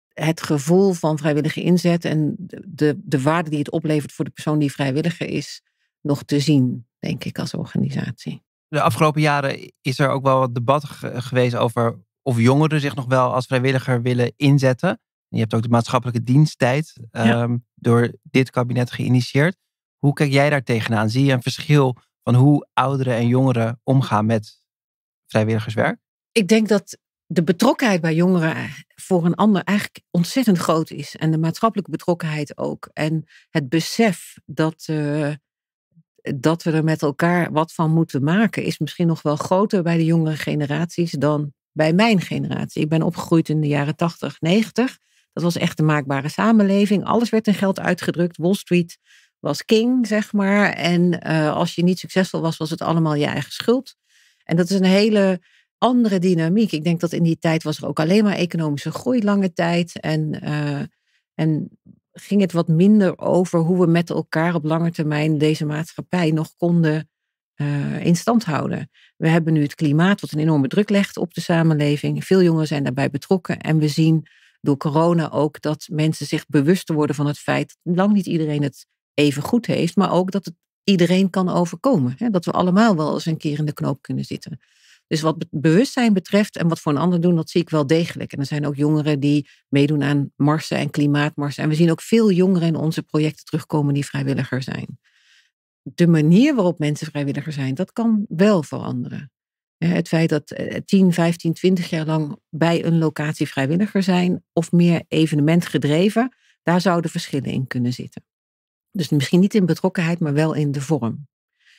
het gevoel van vrijwillige inzet en de, de waarde die het oplevert voor de persoon die vrijwilliger is, nog te zien, denk ik, als organisatie. De afgelopen jaren is er ook wel wat debat geweest over of jongeren zich nog wel als vrijwilliger willen inzetten. Je hebt ook de maatschappelijke diensttijd ehm, door dit kabinet geïnitieerd. Hoe kijk jij daar tegenaan? Zie je een verschil van hoe ouderen en jongeren omgaan met vrijwilligerswerk? Ik denk dat de betrokkenheid bij jongeren voor een ander eigenlijk ontzettend groot is. En de maatschappelijke betrokkenheid ook. En het besef dat, eh, dat we er met elkaar wat van moeten maken, is misschien nog wel groter bij de jongere generaties dan bij mijn generatie. Ik ben opgegroeid in de jaren 80, 90. Dat was echt een maakbare samenleving. Alles werd in geld uitgedrukt. Wall Street was king, zeg maar. En eh, als je niet succesvol was, was het allemaal je eigen schuld. En dat is een hele andere dynamiek. Ik denk dat in die tijd was er ook alleen maar economische groei lange tijd. En, eh, en ging het wat minder over hoe we met elkaar op lange termijn deze maatschappij nog konden uh, in stand houden. We hebben nu het klimaat wat een enorme druk legt op de samenleving. Veel jongeren zijn daarbij betrokken. En we zien door corona ook dat mensen zich bewust worden van het feit dat lang niet iedereen het even goed heeft, maar ook dat het iedereen kan overkomen. Hè? Dat we allemaal wel eens een keer in de knoop kunnen zitten. Dus wat bewustzijn betreft en wat voor een ander doen, dat zie ik wel degelijk. En er zijn ook jongeren die meedoen aan marsen en klimaatmarsen. En we zien ook veel jongeren in onze projecten terugkomen die vrijwilliger zijn. De manier waarop mensen vrijwilliger zijn, dat kan wel veranderen. Het feit dat 10, 15, 20 jaar lang bij een locatie vrijwilliger zijn of meer evenement gedreven, daar zouden verschillen in kunnen zitten. Dus misschien niet in betrokkenheid, maar wel in de vorm.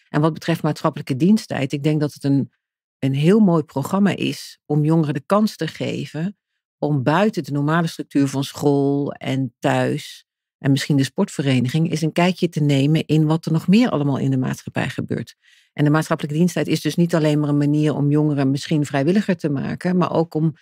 En wat betreft maatschappelijke diensttijd, ik denk dat het een, een heel mooi programma is om jongeren de kans te geven om buiten de normale structuur van school en thuis en misschien de sportvereniging eens een kijkje te nemen in wat er nog meer allemaal in de maatschappij gebeurt. En de maatschappelijke diensttijd is dus niet alleen maar een manier om jongeren misschien vrijwilliger te maken, maar ook om,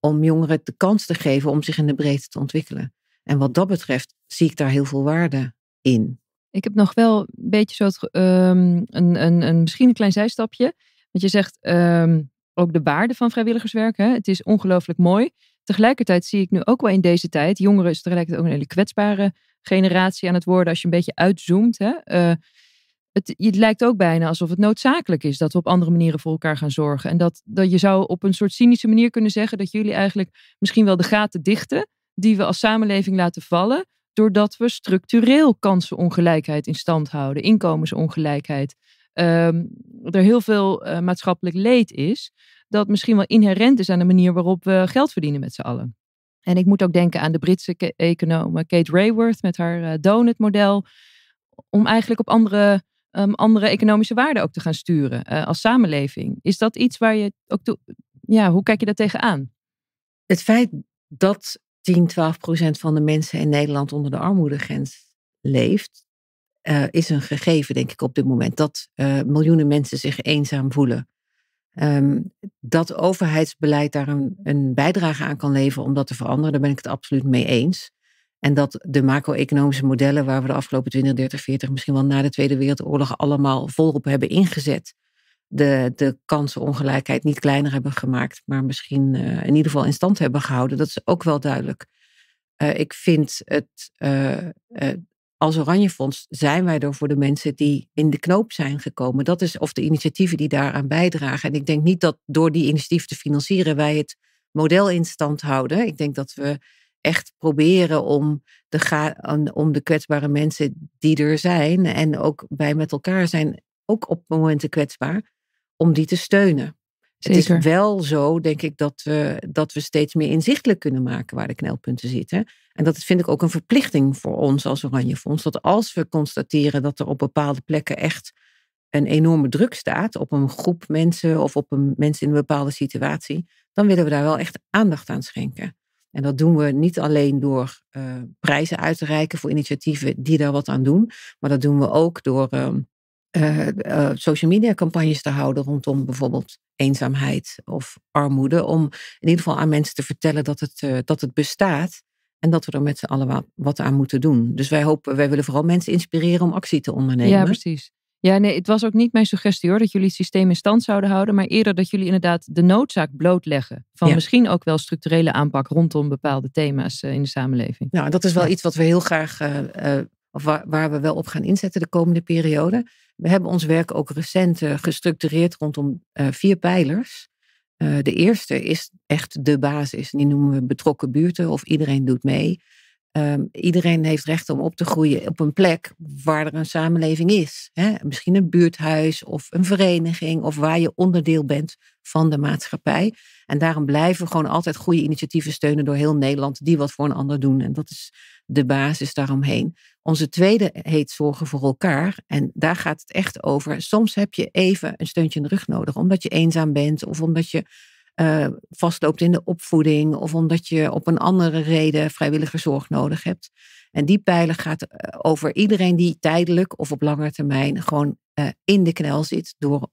om jongeren de kans te geven om zich in de breedte te ontwikkelen. En wat dat betreft zie ik daar heel veel waarde in. Ik heb nog wel een beetje zo het, ehm, een, een, een, misschien een klein zijstapje. Want je zegt ehm, ook de waarde van vrijwilligerswerk. Hè? Het is ongelooflijk mooi. Tegelijkertijd zie ik nu ook wel in deze tijd, jongeren is tegelijkertijd ook een hele kwetsbare generatie aan het worden als je een beetje uitzoomt. Hè? Eh, het, het, lijkt ook bijna alsof het noodzakelijk is dat we op andere manieren voor elkaar gaan zorgen. En dat, dat je zou op een soort cynische manier kunnen zeggen dat jullie eigenlijk misschien wel de gaten dichten die we als samenleving laten vallen doordat we structureel kansenongelijkheid in stand houden, inkomensongelijkheid. Ehm, er heel veel eh, maatschappelijk leed is, dat misschien wel inherent is aan de manier waarop we geld verdienen met z'n allen. En ik moet ook denken aan de Britse econoom eh, Kate Rayworth met haar uh, donutmodel, om eigenlijk op andere, ehm, andere economische waarden ook te gaan sturen als samenleving. Is dat iets waar je ook toe. Ja, hoe kijk je daar tegenaan? Het feit dat 10, 12 procent van de mensen in Nederland onder de armoedegrens leeft, eh, is een gegeven, denk ik, op dit moment. Dat eh, miljoenen mensen zich eenzaam voelen. Ehm, dat overheidsbeleid daar een, een, bijdrage aan kan leveren om dat te veranderen, daar ben ik het absoluut mee eens. En dat de macro-economische modellen waar we de afgelopen 20, 30, 40, misschien wel na de Tweede Wereldoorlog allemaal volop hebben ingezet de, de kansenongelijkheid niet kleiner hebben gemaakt, maar misschien eh, in ieder geval in stand hebben gehouden. Dat is ook wel duidelijk. Eh, ik vind het, uh, als Fonds zijn wij er voor de mensen die in de knoop zijn gekomen. Dat is of de initiatieven die daaraan bijdragen. En ik denk niet dat door die initiatieven te financieren wij het model in stand houden. Ik denk dat we echt proberen om de, ga, om de kwetsbare mensen die er zijn en ook bij met elkaar zijn, ook op momenten kwetsbaar, om die te steunen. Zeker. Het is wel zo, denk ik, dat we, dat we steeds meer inzichtelijk kunnen maken waar de knelpunten zitten. En dat vind ik ook een verplichting voor ons als Oranje Fonds. Dat als we constateren dat er op bepaalde plekken echt een enorme druk staat op een groep mensen of op een, mensen in een bepaalde situatie, dan willen we daar wel echt aandacht aan schenken. En dat doen we niet alleen door eh, prijzen uit te reiken voor initiatieven die daar wat aan doen, maar dat doen we ook door ehm, eh, eh, social media campagnes te houden rondom bijvoorbeeld eenzaamheid of armoede. Om in ieder geval aan mensen te vertellen dat het, eh, dat het bestaat en dat we er met z'n allen wat aan moeten doen. Dus wij hopen, wij willen vooral mensen inspireren om actie te ondernemen. Ja, precies. Ja, nee, het was ook niet mijn suggestie hoor, dat jullie het systeem in stand zouden houden, maar eerder dat jullie inderdaad de noodzaak blootleggen van misschien ook wel structurele aanpak rondom bepaalde thema's in de samenleving. Nou, dat is wel iets wat we heel graag of waar, waar, we wel op gaan inzetten de komende periode. We hebben ons werk ook recent eh, gestructureerd rondom eh, vier pijlers. Eh, de eerste is echt de basis. Die noemen we betrokken buurten of iedereen doet mee. Ehm, iedereen heeft recht om op te groeien op een plek waar er een samenleving is. Hè? Misschien een buurthuis of een vereniging of waar je onderdeel bent van de maatschappij. En daarom blijven we gewoon altijd goede initiatieven steunen door heel Nederland die wat voor een ander doen. En dat is de basis daaromheen. Onze tweede heet zorgen voor elkaar. En daar gaat het echt over. Soms heb je even een steuntje in de rug nodig, omdat je eenzaam bent of omdat je eh, vastloopt in de opvoeding of omdat je op een andere reden zorg nodig hebt. En die pijler gaat eh, over iedereen die tijdelijk of op langere termijn gewoon eh, in de knel zit door,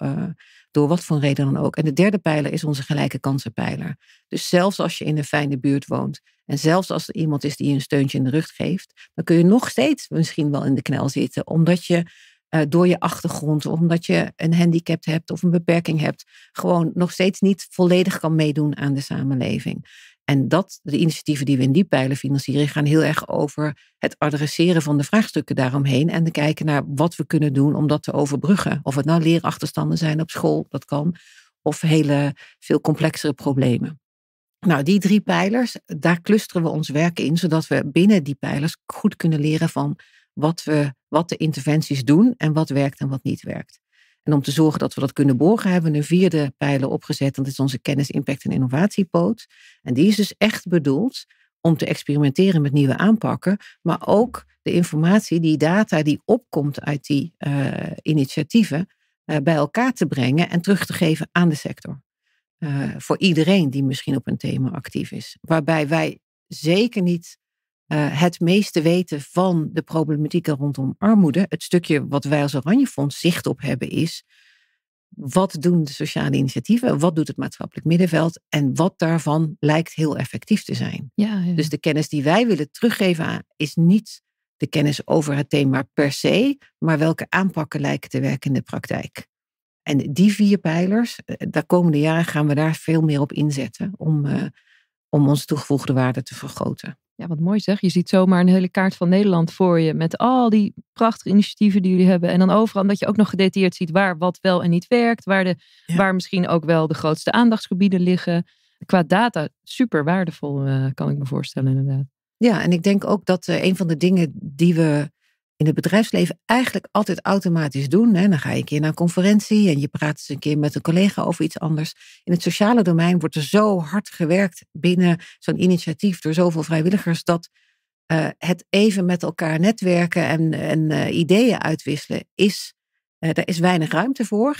door wat voor reden dan ook. En de derde pijler is onze gelijke kansenpijler. Dus zelfs als je in een fijne buurt woont en zelfs als er iemand is die je een steuntje in de rug geeft, dan kun je nog steeds misschien wel in de knel zitten, omdat je eh, door je achtergrond omdat je een handicap hebt of een beperking hebt, gewoon nog steeds niet volledig kan meedoen aan de samenleving. En dat, de initiatieven die we in die pijlen financieren, gaan heel erg over het adresseren van de vraagstukken daaromheen. En te kijken naar wat we kunnen doen om dat te overbruggen. Of het nou leerachterstanden zijn op school, dat kan. Of hele veel complexere problemen. Nou, die drie pijlers, daar clusteren we ons werk in, zodat we binnen die pijlers goed kunnen leren van wat, we, wat de interventies doen en wat werkt en wat niet werkt. En om te zorgen dat we dat kunnen borgen, hebben we een vierde pijler opgezet. Dat is onze kennis, impact en innovatiepoot. En die is dus echt bedoeld om te experimenteren met nieuwe aanpakken, maar ook de informatie, die data die opkomt uit die eh, initiatieven, eh, bij elkaar te brengen en terug te geven aan de sector. Eh, voor iedereen die misschien op een thema actief is. Waarbij wij zeker niet eh, het meeste weten van de problematieken rondom armoede. Het stukje wat wij als Oranje Fonds zicht op hebben is. Wat doen de sociale initiatieven? Wat doet het maatschappelijk middenveld? En wat daarvan lijkt heel effectief te zijn. Ja, Dus de kennis die wij willen teruggeven is niet de kennis over het thema per se, maar welke aanpakken lijken te werken in de praktijk. En die vier pijlers, eh, de komende jaren gaan we daar veel meer op inzetten om, eh, om onze toegevoegde waarde te vergroten. Ja, wat mooi zeg. Je ziet zomaar een hele kaart van Nederland voor je. Met al die prachtige initiatieven die jullie hebben. En dan overal dat je ook nog gedetailleerd ziet waar wat wel en niet werkt. Waar, de, waar misschien ook wel de grootste aandachtsgebieden liggen. Qua data super waardevol, eh, kan ik me voorstellen inderdaad. Ja, en ik denk ook dat eh, een van de dingen die we in het bedrijfsleven eigenlijk altijd automatisch doen. Hè. Dan ga je een keer naar een conferentie en je praat eens een keer met een collega over iets anders. In het sociale domein wordt er zo hard gewerkt binnen zo'n initiatief door zoveel vrijwilligers dat eh, het even met elkaar netwerken en, en eh, ideeën uitwisselen is, eh, daar is weinig ruimte voor.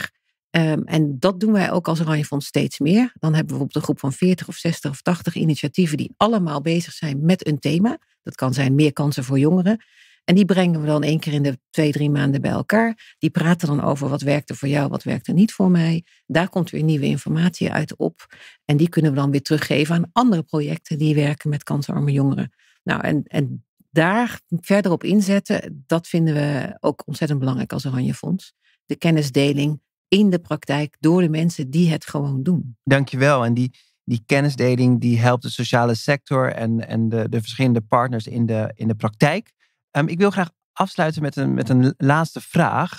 Ehm, en dat doen wij ook als Fonds steeds meer. Dan hebben we bijvoorbeeld een groep van 40 of 60 of 80 initiatieven die allemaal bezig zijn met een thema. Dat kan zijn meer kansen voor jongeren. En die brengen we dan één keer in de twee, drie maanden bij elkaar. Die praten dan over wat werkte voor jou, wat werkte niet voor mij. Daar komt weer nieuwe informatie uit op. En die kunnen we dan weer teruggeven aan andere projecten die werken met kansarme jongeren. Nou, en, en daar verder op inzetten, dat vinden we ook ontzettend belangrijk als Oranje Fonds. De kennisdeling in de praktijk door de mensen die het gewoon doen. Dankjewel. En die, die kennisdeling die helpt de sociale sector en, en de, de verschillende partners in de, in de praktijk Ehm, ik wil graag afsluiten met een, met een laatste vraag.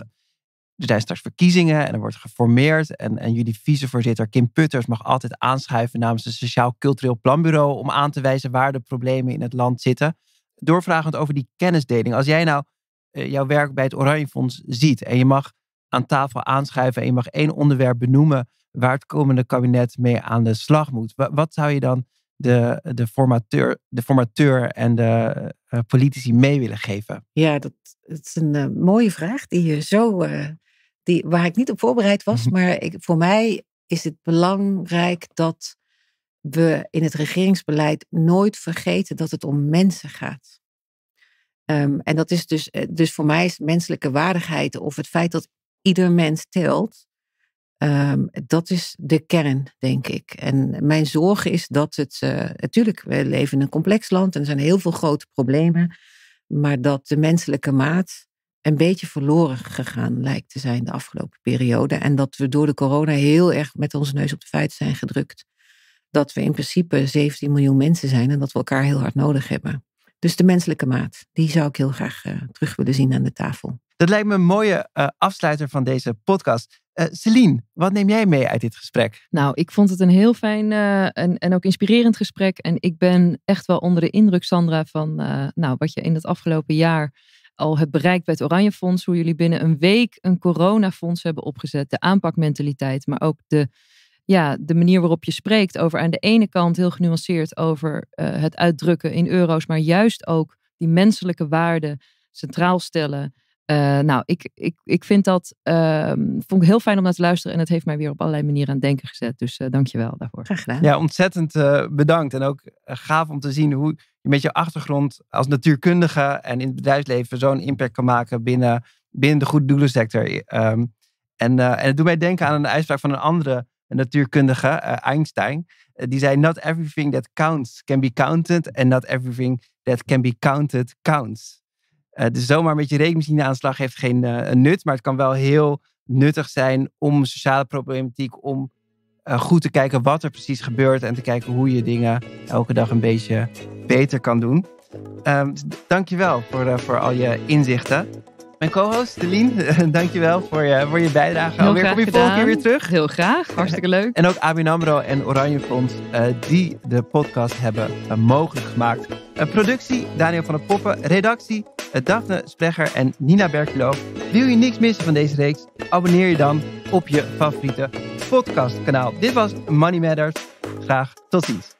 Er zijn straks verkiezingen en er wordt geformeerd. En, en jullie vicevoorzitter Kim Putters mag altijd aanschuiven namens het Sociaal Cultureel Planbureau om aan te wijzen waar de problemen in het land zitten. Doorvragend over die kennisdeling. Als jij nou eh, jouw werk bij het Oranje Fonds ziet en je mag aan tafel aanschuiven en je mag één onderwerp benoemen waar het komende kabinet mee aan de slag moet. wat zou je dan de, de, formateur, de formateur en de eh, politici mee willen geven? Ja, dat, is een eh, mooie vraag die je zo, eh, die, waar ik niet op voorbereid was. Mhm. Maar ik, voor mij is het belangrijk dat we in het regeringsbeleid nooit vergeten dat het om mensen gaat. Ehm, en dat is dus, dus voor mij is menselijke waardigheid of het feit dat ieder mens telt, Ehm, dat is de kern, denk ik. En mijn zorg is dat het. Eh, natuurlijk, we leven in een complex land en er zijn heel veel grote problemen. Maar dat de menselijke maat een beetje verloren gegaan lijkt te zijn de afgelopen periode. En dat we door de corona heel erg met onze neus op de feiten zijn gedrukt. Dat we in principe 17 miljoen mensen zijn en dat we elkaar heel hard nodig hebben. Dus de menselijke maat, die zou ik heel graag eh, terug willen zien aan de tafel. Dat lijkt me een mooie eh, afsluiter van deze podcast. Uh, Celine, wat neem jij mee uit dit gesprek? Nou, ik vond het een heel fijn en, en ook inspirerend gesprek. En ik ben echt wel onder de indruk, Sandra, van nou, wat je in het afgelopen jaar al hebt bereikt bij het Oranje Fonds. Hoe jullie binnen een week een coronafonds hebben opgezet. De aanpakmentaliteit, maar ook de ja, de manier waarop je spreekt over aan de ene kant heel genuanceerd over eh, het uitdrukken in euro's, maar juist ook die menselijke waarden centraal stellen. Eh, nou, ik, ik, ik vind dat ehm, vond ik heel fijn om naar te luisteren. En het heeft mij weer op allerlei manieren aan het denken gezet. Dus eh, dank je wel daarvoor. Graag gedaan. Ja, ontzettend bedankt. En ook gaaf om te zien hoe je met je achtergrond als natuurkundige en in het bedrijfsleven zo'n impact kan maken binnen, binnen de goede doelensector. Ehm, en, en het doet mij denken aan een uitspraak van een andere natuurkundige, eh, Einstein. Eh, die zei, not everything that counts can be counted. And not everything that can be counted counts. Eh, dus zomaar met je rekenmachine aanslag heeft geen nut. Maar het kan wel heel nuttig zijn om sociale problematiek, om goed te kijken wat er precies gebeurt en te kijken hoe je dingen elke dag een beetje beter kan doen. je um, dankjewel voor, voor al je inzichten. Mijn co-host, Delien, dankjewel voor je, voor je bijdrage. Heel Alweer kom je volgende keer weer terug. Heel graag, hartstikke leuk. en ook ABN AMRO en Oranje Fonds, eh, die de podcast hebben eh, mogelijk gemaakt. Uh, productie, Daniel van der Poppen. Redactie, eh, Daphne Sprecher en Nina Berkelo. Wil je niks missen van deze reeks? Abonneer je dan op je favoriete podcastkanaal. Dit was Money Matters. Graag tot ziens.